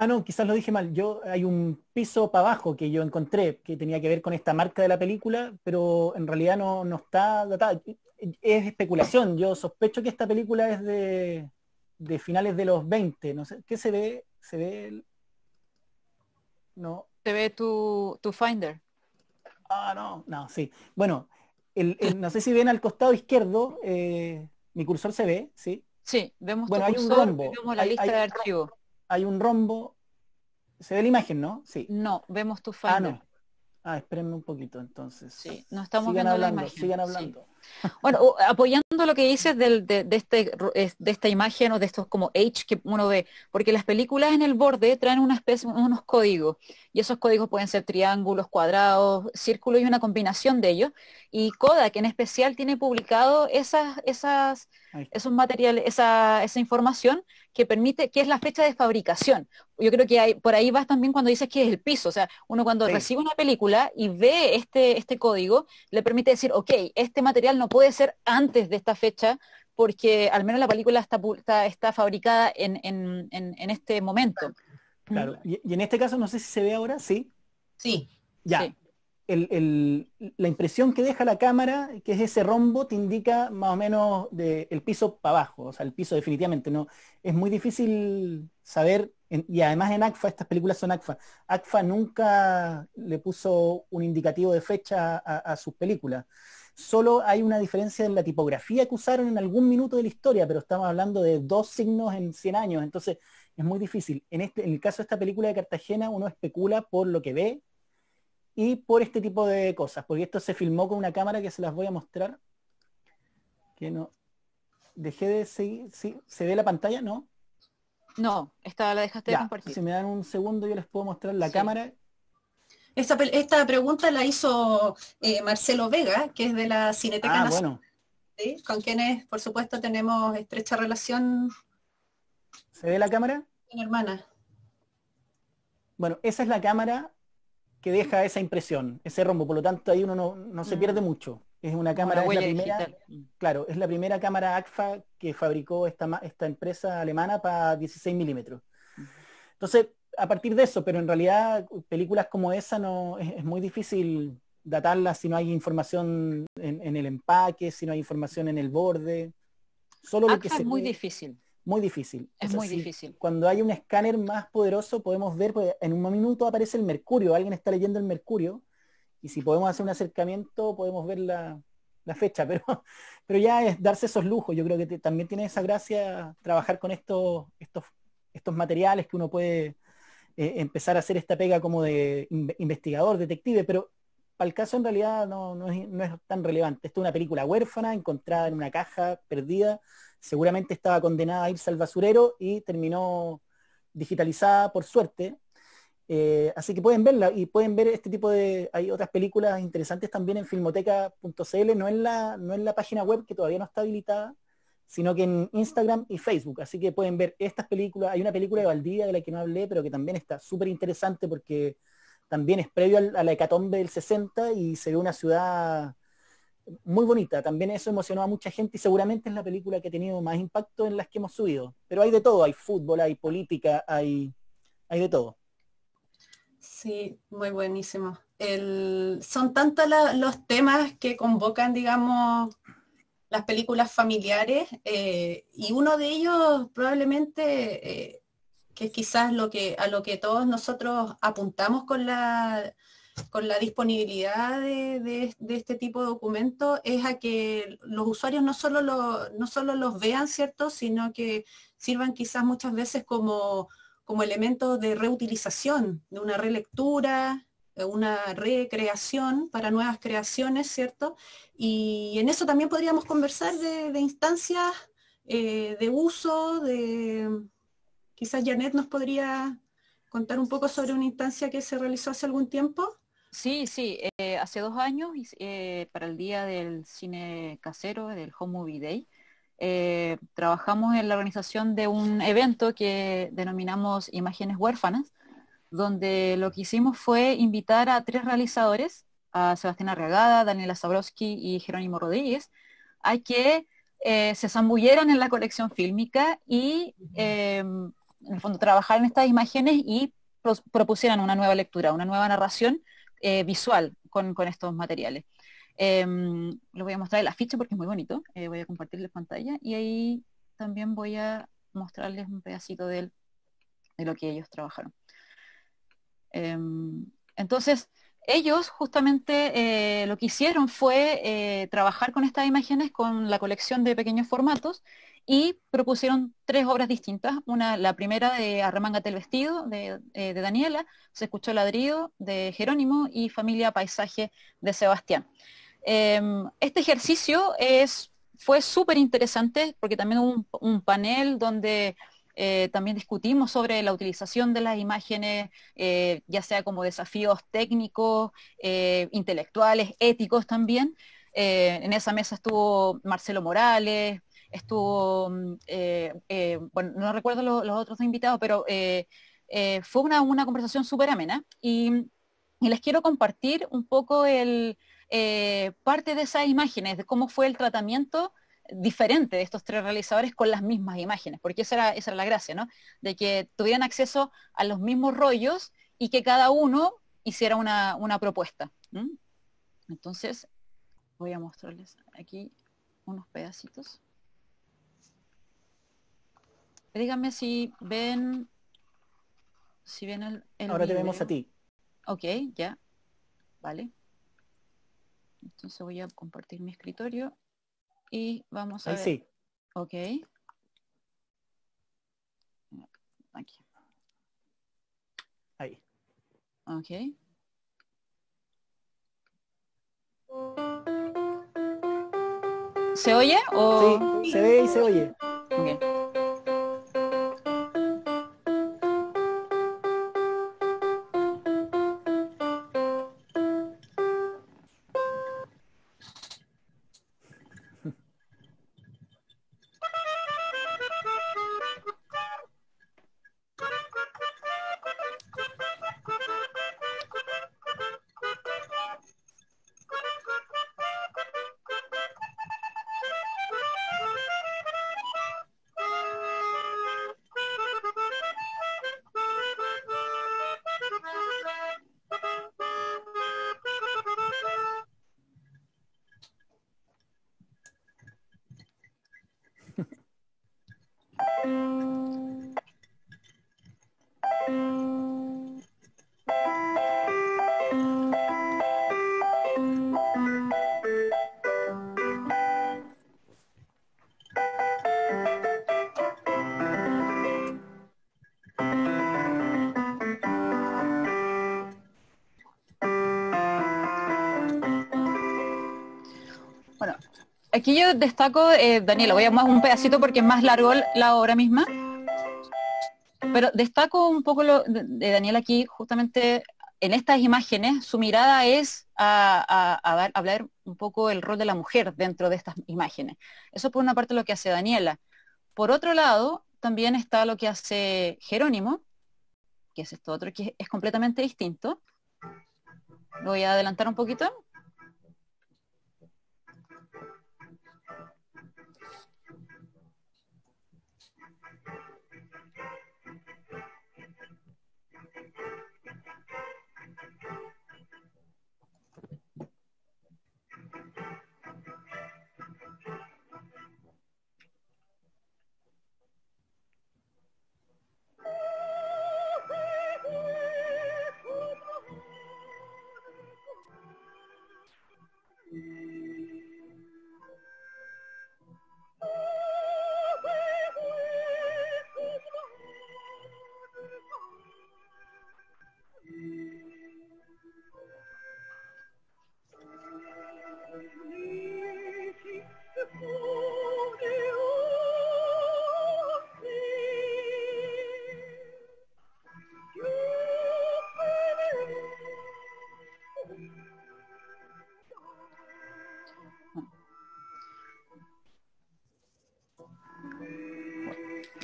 Ah, no, quizás lo dije mal. Yo hay un piso para abajo que yo encontré que tenía que ver con esta marca de la película, pero en realidad no, está datada. Es especulación. Yo sospecho que esta película es de, finales de los 20. No sé, ¿qué se ve? ¿Se ve? No. ¿Se ve tu, Finder? Ah, no, no, sí. Bueno, no sé si ven al costado izquierdo, eh, mi cursor se ve, ¿sí? Sí, vemos bueno, tu hay cursor, un rombo. vemos la lista de archivos hay un rombo. ¿Se ve la imagen, no? Sí. No, vemos tu foto. Ah, no. Ah, espérenme un poquito entonces. Sí, no estamos viendo hablando, la imagen. Sigan hablando. Bueno, apoyando lo que dices de, este, de esta imagen o de estos como H que uno ve, porque las películas en el borde traen una especie, unos códigos, y esos códigos pueden ser triángulos, cuadrados, círculos y una combinación de ellos. Y Coda que en especial tiene publicado esas, esas, esos materiales, esa, información que permite, que es la fecha de fabricación. Yo creo que hay, por ahí vas también cuando dices que es el piso, o sea, uno cuando recibe una película y ve este, este código, le permite decir, ok, este material no puede ser antes de esta fecha, porque al menos la película está, está, fabricada en, en, este momento. Claro, mm. y, en este caso no sé si se ve ahora, ¿sí? Sí. Ya. la impresión que deja la cámara, que es ese rombo, te indica más o menos el piso para abajo, o sea, el piso definitivamente, ¿no? Es muy difícil saber, y además en ACFA, estas películas son ACFA, ACFA nunca le puso un indicativo de fecha a, a sus películas. Solo hay una diferencia en la tipografía que usaron en algún minuto de la historia, pero estamos hablando de dos signos en 100 años, entonces es muy difícil. En, este, en el caso de esta película de Cartagena, uno especula por lo que ve y por este tipo de cosas, porque esto se filmó con una cámara que se las voy a mostrar. Que no. Dejé de seguir. ¿Sí? ¿Se ve la pantalla? No. No, esta la dejaste compartir. Si me dan un segundo, yo les puedo mostrar la cámara esta, pregunta la hizo eh, Marcelo Vega, que es de la Cineteca ah, bueno. con quienes, por supuesto, tenemos estrecha relación. ¿Se ve la cámara? Mi hermana. Bueno, esa es la cámara que deja esa impresión, ese rombo, por lo tanto ahí uno no, se mm. pierde mucho. Es una cámara, una mm. claro, es la primera cámara ACFA que fabricó esta, esta empresa alemana para 16 milímetros. Entonces, a partir de eso, pero en realidad películas como esa no es, muy difícil datarlas si no hay información en, el empaque, si no hay información en el borde. Solo lo ah, que es muy difícil. Muy difícil. Es muy difícil. Cuando hay un escáner más poderoso podemos ver, pues, en un minuto aparece el mercurio, alguien está leyendo el mercurio, y si podemos hacer un acercamiento podemos ver la, fecha, pero, pero ya es darse esos lujos. Yo creo que también tiene esa gracia trabajar con estos, estos, estos materiales que uno puede eh, empezar a hacer esta pega como de investigador, detective, pero para el caso en realidad no, es, tan relevante. Esto es una película huérfana, encontrada en una caja, perdida. Seguramente estaba condenada a irse al basurero y terminó digitalizada por suerte. Eh, así que pueden verla y pueden ver este tipo de... Hay otras películas interesantes también en filmoteca.cl, no, no en la página web que todavía no está habilitada, sino que en Instagram y Facebook. Así que pueden ver estas películas. Hay una película de Valdivia de la que no hablé, pero que también está súper interesante porque también es previo a la hecatombe del 60 y se ve una ciudad muy bonita. También eso emocionó a mucha gente y seguramente es la película que ha tenido más impacto en las que hemos subido. Pero hay de todo, hay fútbol, hay política, hay, hay de todo. Sí, muy buenísimo. son tantos los temas que convocan, digamos, las películas familiares eh, y uno de ellos probablemente, eh, que es quizás lo que, a lo que todos nosotros apuntamos con la, con la disponibilidad de, este tipo de documentos, es a que los usuarios no solo, lo, no solo los vean, ¿cierto?, sino que sirvan quizás muchas veces como, como elementos de reutilización, de una relectura, eh, una recreación para nuevas creaciones, ¿cierto? Y en eso también podríamos conversar de, instancias eh, de uso, de quizás Janet nos podría contar un poco sobre una instancia que se realizó hace algún tiempo. Sí, sí, eh, hace dos años, para el Día del Cine Casero, del Home Movie Day, trabajamos en la organización de un evento que denominamos Imágenes Huérfanas, donde lo que hicimos fue invitar a tres realizadores, a Sebastián Arriagada, Daniela Zabrowski y Jerónimo Rodríguez, a que eh, se zambulleran en la colección fílmica y, em, en el fondo, trabajaran estas imágenes y propusieran una nueva lectura, una nueva narración eh, visual con, estos materiales. Em, les voy a mostrar el afiche porque es muy bonito. Eh, voy a compartirles pantalla y ahí también voy a mostrarles un pedacito de lo que ellos trabajaron. Em, entonces, ellos justamente eh, lo que hicieron fue eh, trabajar con estas imágenes con la colección de pequeños formatos y propusieron tres obras distintas. Una, la primera de Arremángate el vestido eh, de, Daniela, Se escuchó ladrido de Jerónimo y Familia Paisaje de Sebastián. Em, este ejercicio es, fue súper interesante porque también hubo un panel donde eh, también discutimos sobre la utilización de las imágenes, eh, ya sea como desafíos técnicos, eh, intelectuales, éticos también. en esa mesa estuvo Marcelo Morales, estuvo, mm, bueno, no recuerdo los, otros invitados, pero fue una, conversación súper amena y, les quiero compartir un poco el, parte de esas imágenes, de cómo fue el tratamiento diferente de estos tres realizadores con las mismas imágenes, porque esa era, esa era la gracia, ¿no? De que tuvieran acceso a los mismos rollos y que cada uno hiciera una, una propuesta. Entonces, voy a mostrarles aquí unos pedacitos. Díganme si ven, si ven el, Ahora te vemos a ti. Ok, ya. Vale. Entonces voy a compartir mi escritorio. Y vamos a Ahí ver. sí. Ok. Aquí. Ahí. Ok. ¿Se oye? O... Sí, se ve y se oye. Okay. Aquí yo destaco, eh, Daniela, voy a más un pedacito porque es más largo la obra misma, pero destaco un poco lo de, Daniela aquí, justamente en estas imágenes, su mirada es a, hablar un poco el rol de la mujer dentro de estas imágenes. Eso por una parte lo que hace Daniela. Por otro lado, también está lo que hace Jerónimo, que es esto otro que es completamente distinto. Lo voy a adelantar un poquito.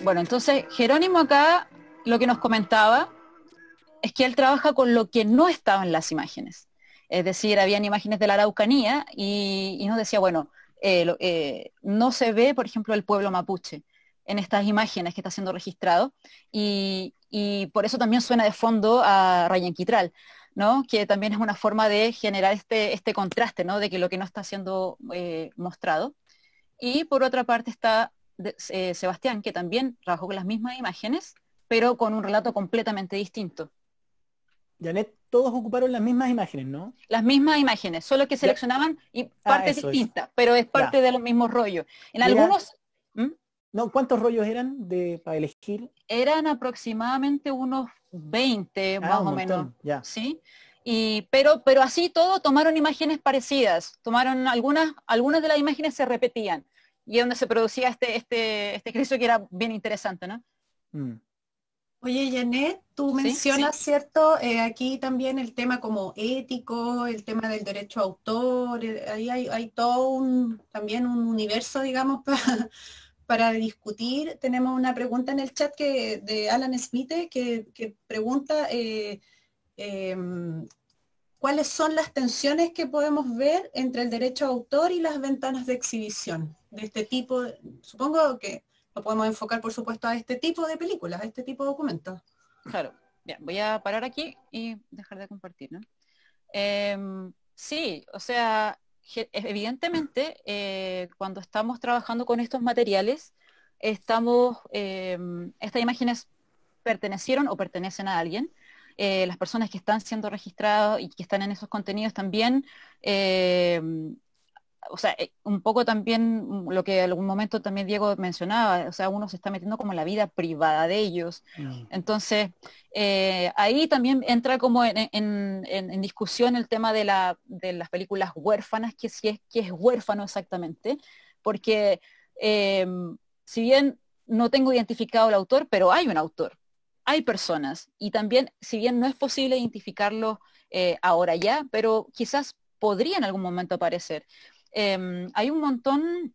Bueno, entonces Jerónimo acá lo que nos comentaba es que él trabaja con lo que no estaba en las imágenes. Es decir, habían imágenes de la Araucanía y, nos decía, bueno, eh, eh, no se ve, por ejemplo, el pueblo mapuche en estas imágenes que está siendo registrado y, por eso también suena de fondo a Quitral, ¿no? que también es una forma de generar este, este contraste ¿no? de que lo que no está siendo eh, mostrado. Y por otra parte está eh, Sebastián, que también trabajó con las mismas imágenes, pero con un relato completamente distinto. Janet, todos ocuparon las mismas imágenes, ¿no? Las mismas imágenes, solo que seleccionaban y ah, partes distintas, pero es parte del mismo rollo En algunos... ¿Mm? No, ¿cuántos rollos eran de, para elegir? Eran aproximadamente unos 20, ah, más o menos. ¿sí? Y, pero, pero así todo tomaron imágenes parecidas, tomaron algunas, algunas de las imágenes se repetían, y donde se producía este, este, este que era bien interesante, ¿no? Mm. Oye, Janet, tú mencionas, ¿cierto? Eh, aquí también el tema como ético, el tema del derecho a autor, eh, ahí hay, todo un, también un universo, digamos, para, para discutir. Tenemos una pregunta en el chat que, de Alan Smith que, pregunta eh, em, cuáles son las tensiones que podemos ver entre el derecho a autor y las ventanas de exhibición de este tipo, supongo que lo podemos enfocar por supuesto a este tipo de películas, a este tipo de documentos. Claro, Bien, voy a parar aquí y dejar de compartir, ¿no? Em, sí, o sea, evidentemente eh, cuando estamos trabajando con estos materiales, estamos, em, estas imágenes pertenecieron o pertenecen a alguien, eh, las personas que están siendo registradas y que están en esos contenidos también, eh, o sea, eh, un poco también lo que en algún momento también Diego mencionaba, o sea, uno se está metiendo como en la vida privada de ellos. Mm. Entonces, ahí también entra como en, discusión el tema de, la, de, las películas huérfanas, que si es que es huérfano exactamente, porque si bien no tengo identificado el autor, pero hay un autor hay personas y también, si bien no es posible identificarlos eh, ahora ya, pero quizás podría en algún momento aparecer. Em, hay un montón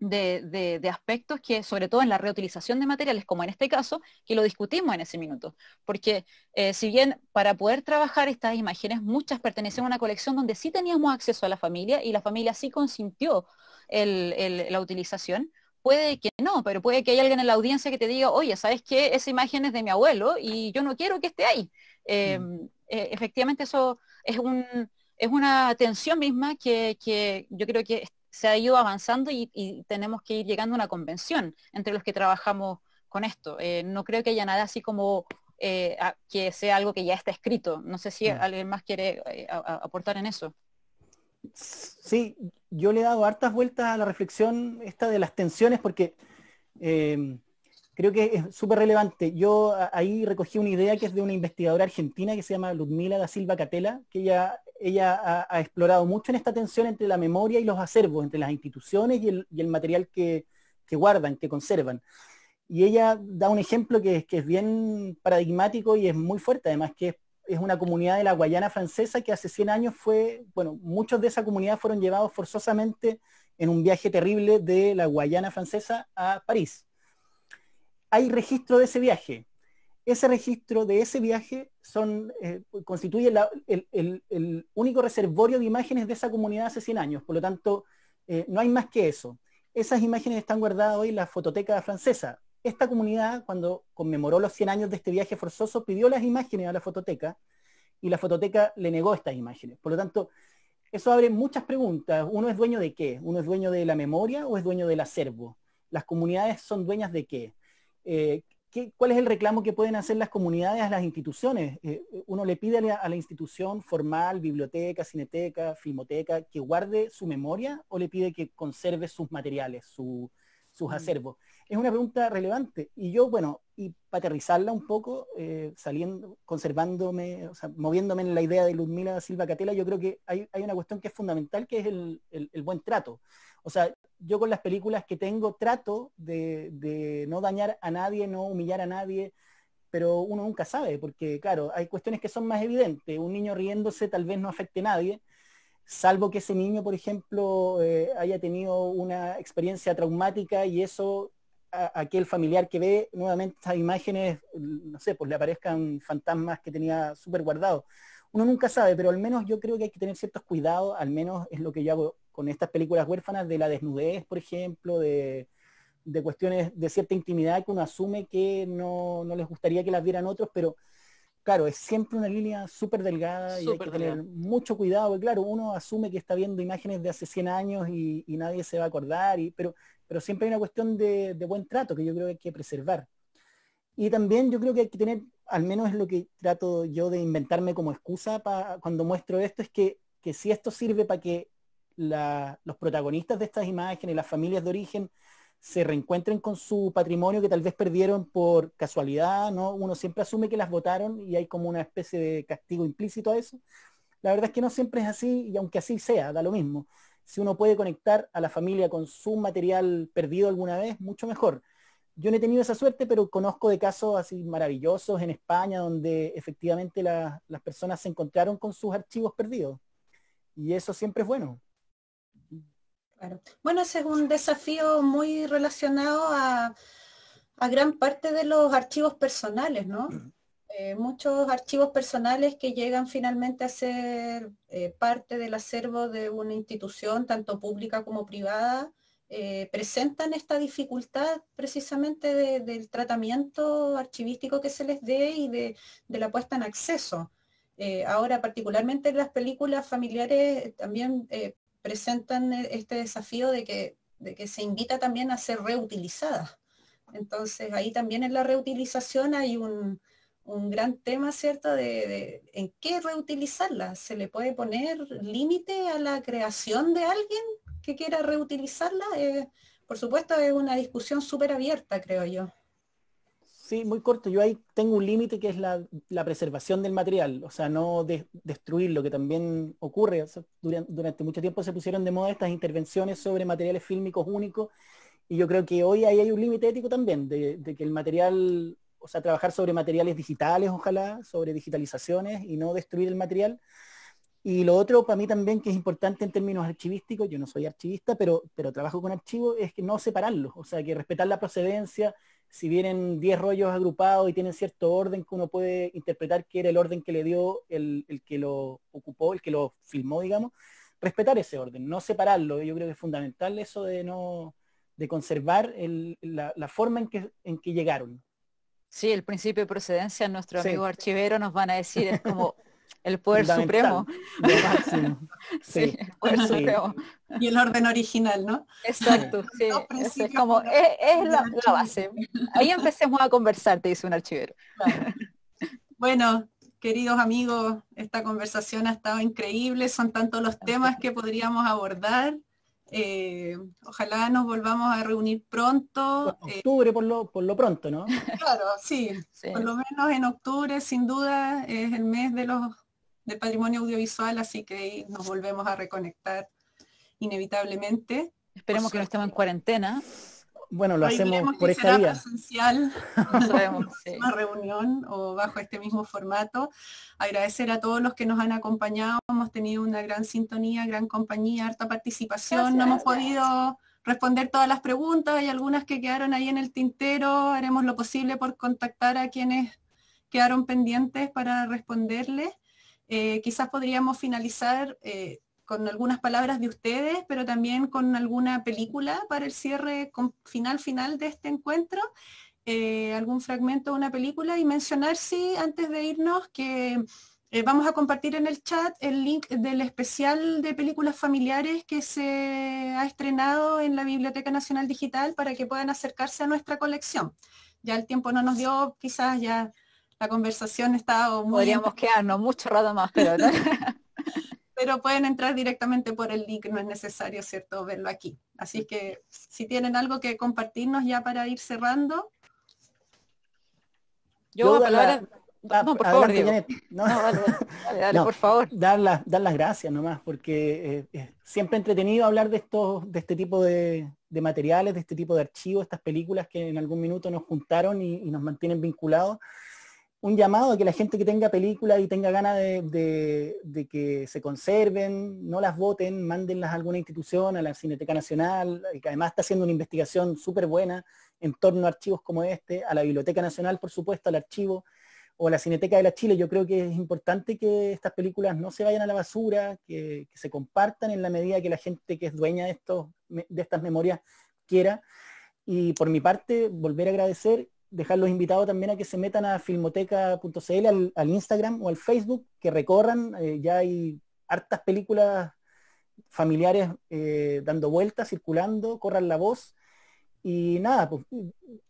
de, aspectos que, sobre todo en la reutilización de materiales, como en este caso, que lo discutimos en ese minuto. Porque eh, si bien para poder trabajar estas imágenes, muchas pertenecen a una colección donde sí teníamos acceso a la familia y la familia sí consintió la utilización, puede que no, pero puede que haya alguien en la audiencia que te diga, oye, ¿sabes qué? Esa imagen es de mi abuelo y yo no quiero que esté ahí. Mm. Em, e, efectivamente, eso es, es una tensión misma que, yo creo que se ha ido avanzando y, tenemos que ir llegando a una convención entre los que trabajamos con esto. Eh, no creo que haya nada así como eh, que sea algo que ya está escrito. No sé si mm. alguien más quiere eh, aportar en eso. Sí, yo le he dado hartas vueltas a la reflexión esta de las tensiones porque em, creo que es súper relevante. Yo ahí recogí una idea que es de una investigadora argentina que se llama Ludmila da Silva Catela, que ella, ella ha, explorado mucho en esta tensión entre la memoria y los acervos, entre las instituciones y el, material que, guardan, que conservan. Y ella da un ejemplo que, que es bien paradigmático y es muy fuerte, además, que es es una comunidad de la Guayana francesa que hace 100 años fue, bueno, muchos de esa comunidad fueron llevados forzosamente en un viaje terrible de la Guayana francesa a París. Hay registro de ese viaje. Ese registro de ese viaje son, eh, constituye el, único reservorio de imágenes de esa comunidad hace 100 años. Por lo tanto, eh, no hay más que eso. Esas imágenes están guardadas hoy en la fototeca francesa esta comunidad, cuando conmemoró los 100 años de este viaje forzoso, pidió las imágenes a la fototeca y la fototeca le negó estas imágenes. Por lo tanto, eso abre muchas preguntas. ¿Uno es dueño de qué? ¿Uno es dueño de la memoria o es dueño del acervo? ¿Las comunidades son dueñas de qué? Eh, ¿Cuál es el reclamo que pueden hacer las comunidades a las instituciones? Eh, uno le pide a la, institución formal, biblioteca, cineteca, filmoteca, que guarde su memoria o le pide que conserve sus materiales, sus mm. acervos es una pregunta relevante. Y yo, bueno, y para aterrizarla un poco, eh, saliendo, conservándome, o sea, moviéndome en la idea de Ludmila Silva Catela, yo creo que hay, una cuestión que es fundamental, que es el, buen trato. O sea, yo con las películas que tengo trato de, no dañar a nadie, no humillar a nadie, pero uno nunca sabe, porque claro, hay cuestiones que son más evidentes. Un niño riéndose tal vez no afecte a nadie, salvo que ese niño, por ejemplo, eh, haya tenido una experiencia traumática y eso a aquel familiar que ve nuevamente estas imágenes, no sé, pues le aparezcan fantasmas que tenía súper guardado Uno nunca sabe, pero al menos yo creo que hay que tener ciertos cuidados, al menos es lo que yo hago con estas películas huérfanas de la desnudez, por ejemplo, de, cuestiones de cierta intimidad que uno asume que no, les gustaría que las vieran otros, pero claro, es siempre una línea súper delgada y hay que tener mucho cuidado, claro, uno asume que está viendo imágenes de hace 100 años y, y nadie se va a acordar, y, pero pero siempre hay una cuestión de, buen trato que yo creo que hay que preservar. Y también yo creo que hay que tener, al menos es lo que trato yo de inventarme como excusa cuando muestro esto, es que, si esto sirve para que los protagonistas de estas imágenes, las familias de origen, se reencuentren con su patrimonio que tal vez perdieron por casualidad, ¿no? Uno siempre asume que las votaron y hay como una especie de castigo implícito a eso. La verdad es que no siempre es así y aunque así sea, da lo mismo. Si uno puede conectar a la familia con su material perdido alguna vez, mucho mejor. Yo no he tenido esa suerte, pero conozco de casos así maravillosos en España donde efectivamente las personas se encontraron con sus archivos perdidos. Y eso siempre es bueno. Bueno, ese es un desafío muy relacionado a, a gran parte de los archivos personales, ¿no? Eh, muchos archivos personales que llegan finalmente a ser eh, parte del acervo de una institución, tanto pública como privada, eh, presentan esta dificultad precisamente del tratamiento archivístico que se les dé y de, la puesta en acceso. ahora, particularmente las películas familiares también presentan este desafío de que, de que se invita también a ser reutilizadas. Entonces, ahí también en la reutilización hay un, un gran tema, ¿cierto?, de, en qué reutilizarla. ¿Se le puede poner límite a la creación de alguien que quiera reutilizarla? Eh, por supuesto, es una discusión súper abierta, creo yo. Sí, muy corto. Yo ahí tengo un límite que es la, preservación del material, o sea, no destruir lo que también ocurre. durante, mucho tiempo se pusieron de moda estas intervenciones sobre materiales fílmicos únicos y yo creo que hoy ahí hay un límite ético también, de que el material o sea, trabajar sobre materiales digitales, ojalá, sobre digitalizaciones y no destruir el material. Y lo otro para mí también que es importante en términos archivísticos, yo no soy archivista, pero, pero trabajo con archivos, es que no separarlos, o sea, que respetar la procedencia, si vienen 10 rollos agrupados y tienen cierto orden que uno puede interpretar que era el orden que le dio el, que lo ocupó, el que lo filmó, digamos, respetar ese orden, no separarlo. Yo creo que es fundamental eso de no de conservar la, forma en que llegaron. Sí, el principio de procedencia, nuestro amigo archivero nos van a decir, es como el poder supremo. El supremo. Y el orden original, ¿no? Exacto, es, como, es, la, base. Ahí empecemos a conversar, te dice un archivero. Bueno, queridos amigos, esta conversación ha estado increíble, son tantos los temas que podríamos abordar. Eh, ojalá nos volvamos a reunir pronto. En eh, octubre por, lo, por lo pronto, ¿no? Claro, sí, Por lo menos en octubre, sin duda, es el mes de los del patrimonio audiovisual, así que ahí nos volvemos a reconectar inevitablemente. Esperemos que no estemos en cuarentena bueno, lo hacemos por esta vía. esencial. no una reunión o bajo este mismo formato. Agradecer a todos los que nos han acompañado, hemos tenido una gran sintonía, gran compañía, harta participación, no hemos podido responder todas las preguntas, hay algunas que quedaron ahí en el tintero, haremos lo posible por contactar a quienes quedaron pendientes para responderles. Eh, quizás podríamos finalizar eh, con algunas palabras de ustedes, pero también con alguna película para el cierre final final de este encuentro, eh, algún fragmento de una película y mencionar, sí, antes de irnos, que eh, vamos a compartir en el chat el link del especial de películas familiares que se ha estrenado en la Biblioteca Nacional Digital para que puedan acercarse a nuestra colección. Ya el tiempo no nos dio, quizás ya la conversación está muy... Podríamos quedarnos mucho rato más, pero... pero pueden entrar directamente por el link, no es necesario, ¿cierto?, verlo aquí. Así que si tienen algo que compartirnos ya para ir cerrando. Yo, a hablar... Ah, no, por favor, dale, por favor. Dar, las gracias nomás, porque eh, es siempre entretenido hablar de, de este tipo de, materiales, de este tipo de archivos, estas películas que en algún minuto nos juntaron y nos mantienen vinculados un llamado a que la gente que tenga películas y tenga ganas de, que se conserven, no las voten, mándenlas a alguna institución, a la Cineteca Nacional, que además está haciendo una investigación súper buena en torno a archivos como este, a la Biblioteca Nacional, por supuesto, al archivo o a la Cineteca de la Chile. Yo creo que es importante que estas películas no se vayan a la basura, que, se compartan en la medida que la gente que es dueña de, de estas memorias quiera. Y por mi parte, volver a agradecer dejar los invitados también a que se metan a filmoteca.cl, al, Instagram o al Facebook, que recorran, eh, ya hay hartas películas familiares eh, dando vueltas, circulando, corran la voz. Y nada, pues,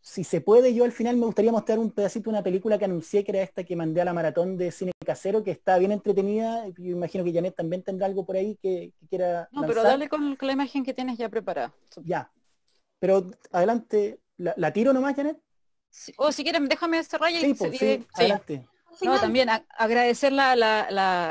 si se puede, yo al final me gustaría mostrar un pedacito de una película que anuncié, que era esta que mandé a la maratón de cine casero, que está bien entretenida. Yo imagino que Janet también tendrá algo por ahí que, quiera. No, pero dale con, la imagen que tienes ya preparada. Ya. Pero adelante, ¿la, la tiro nomás, Janet? o si quieren, déjame cerrar este y sí, pues, No, también agradecer la,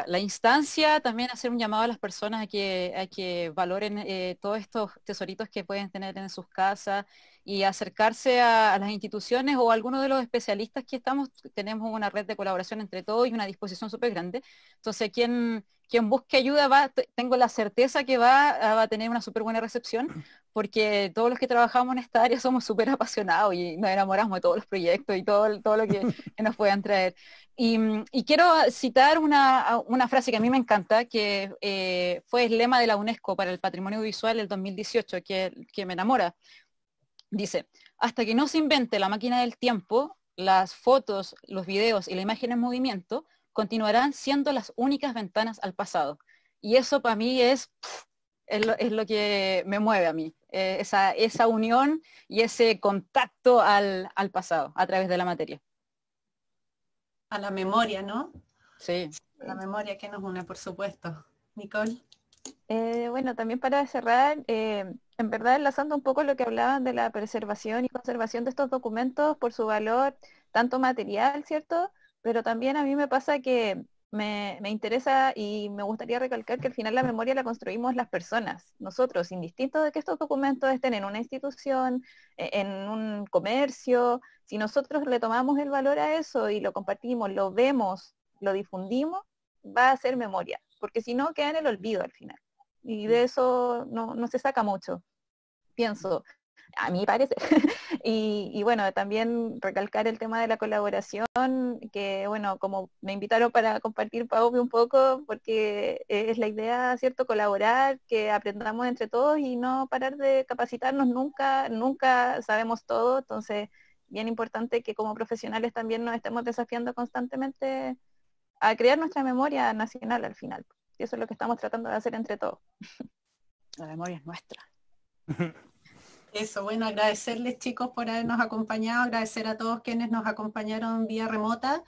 la, instancia, también hacer un llamado a las personas a que, a que valoren eh, todos estos tesoritos que pueden tener en sus casas, y acercarse a, las instituciones o a algunos de los especialistas que estamos, tenemos una red de colaboración entre todos y una disposición súper grande. Entonces, quien, quien busque ayuda, va, tengo la certeza que va, ah, va a tener una súper buena recepción, porque todos los que trabajamos en esta área somos súper apasionados y nos enamoramos de todos los proyectos y todo, todo lo que, nos puedan traer. Y, quiero citar una, frase que a mí me encanta, que eh, fue el lema de la UNESCO para el patrimonio visual del 2018, que, que me enamora Dice, hasta que no se invente la máquina del tiempo, las fotos, los videos y la imagen en movimiento continuarán siendo las únicas ventanas al pasado. Y eso para mí es, es, lo, que me mueve a mí, eh, esa, unión y ese contacto al, pasado a través de la materia. A la memoria, ¿no? Sí. La memoria que nos une, por supuesto. Nicole. Eh, bueno, también para cerrar, eh, en verdad enlazando un poco lo que hablaban de la preservación y conservación de estos documentos por su valor tanto material, ¿cierto? Pero también a mí me pasa que me, me, interesa y me gustaría recalcar que al final la memoria la construimos las personas, nosotros, indistinto de que estos documentos estén en una institución, e, en un comercio, si nosotros le tomamos el valor a eso y lo compartimos, lo vemos, lo difundimos, va a ser memoria, porque si no queda en el olvido al final y de eso no, se saca mucho, pienso a mí parece. y, bueno, también recalcar el tema de la colaboración, que bueno, como me invitaron para compartir Paupi un poco, porque es la idea, ¿cierto? Colaborar, que aprendamos entre todos y no parar de capacitarnos nunca, nunca sabemos todo, entonces bien importante que como profesionales también nos estemos desafiando constantemente a crear nuestra memoria nacional al final. Y eso es lo que estamos tratando de hacer entre todos. La memoria es nuestra. Eso, bueno, agradecerles chicos por habernos acompañado, agradecer a todos quienes nos acompañaron vía remota.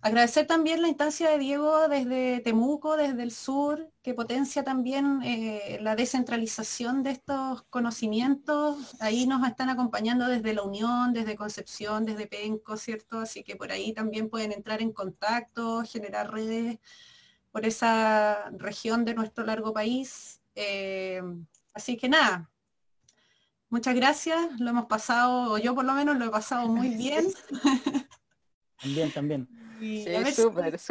Agradecer también la instancia de Diego desde Temuco, desde el sur, que potencia también eh, la descentralización de estos conocimientos. Ahí nos están acompañando desde La Unión, desde Concepción, desde Penco, ¿cierto? Así que por ahí también pueden entrar en contacto, generar redes por esa región de nuestro largo país. Eh, así que nada, muchas gracias, lo hemos pasado, yo por lo menos lo he pasado muy bien. También, también. Sí,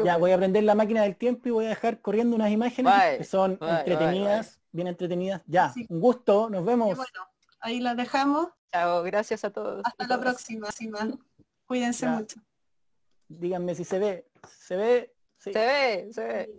Ya voy a aprender la máquina del tiempo y voy a dejar corriendo unas imágenes que son entretenidas, bien entretenidas. Ya, un gusto, nos vemos. bueno, ahí las dejamos. Chao, gracias a todos. Hasta la próxima, Simán. Cuídense mucho. Díganme si se ve. ¿Se ve? 对对。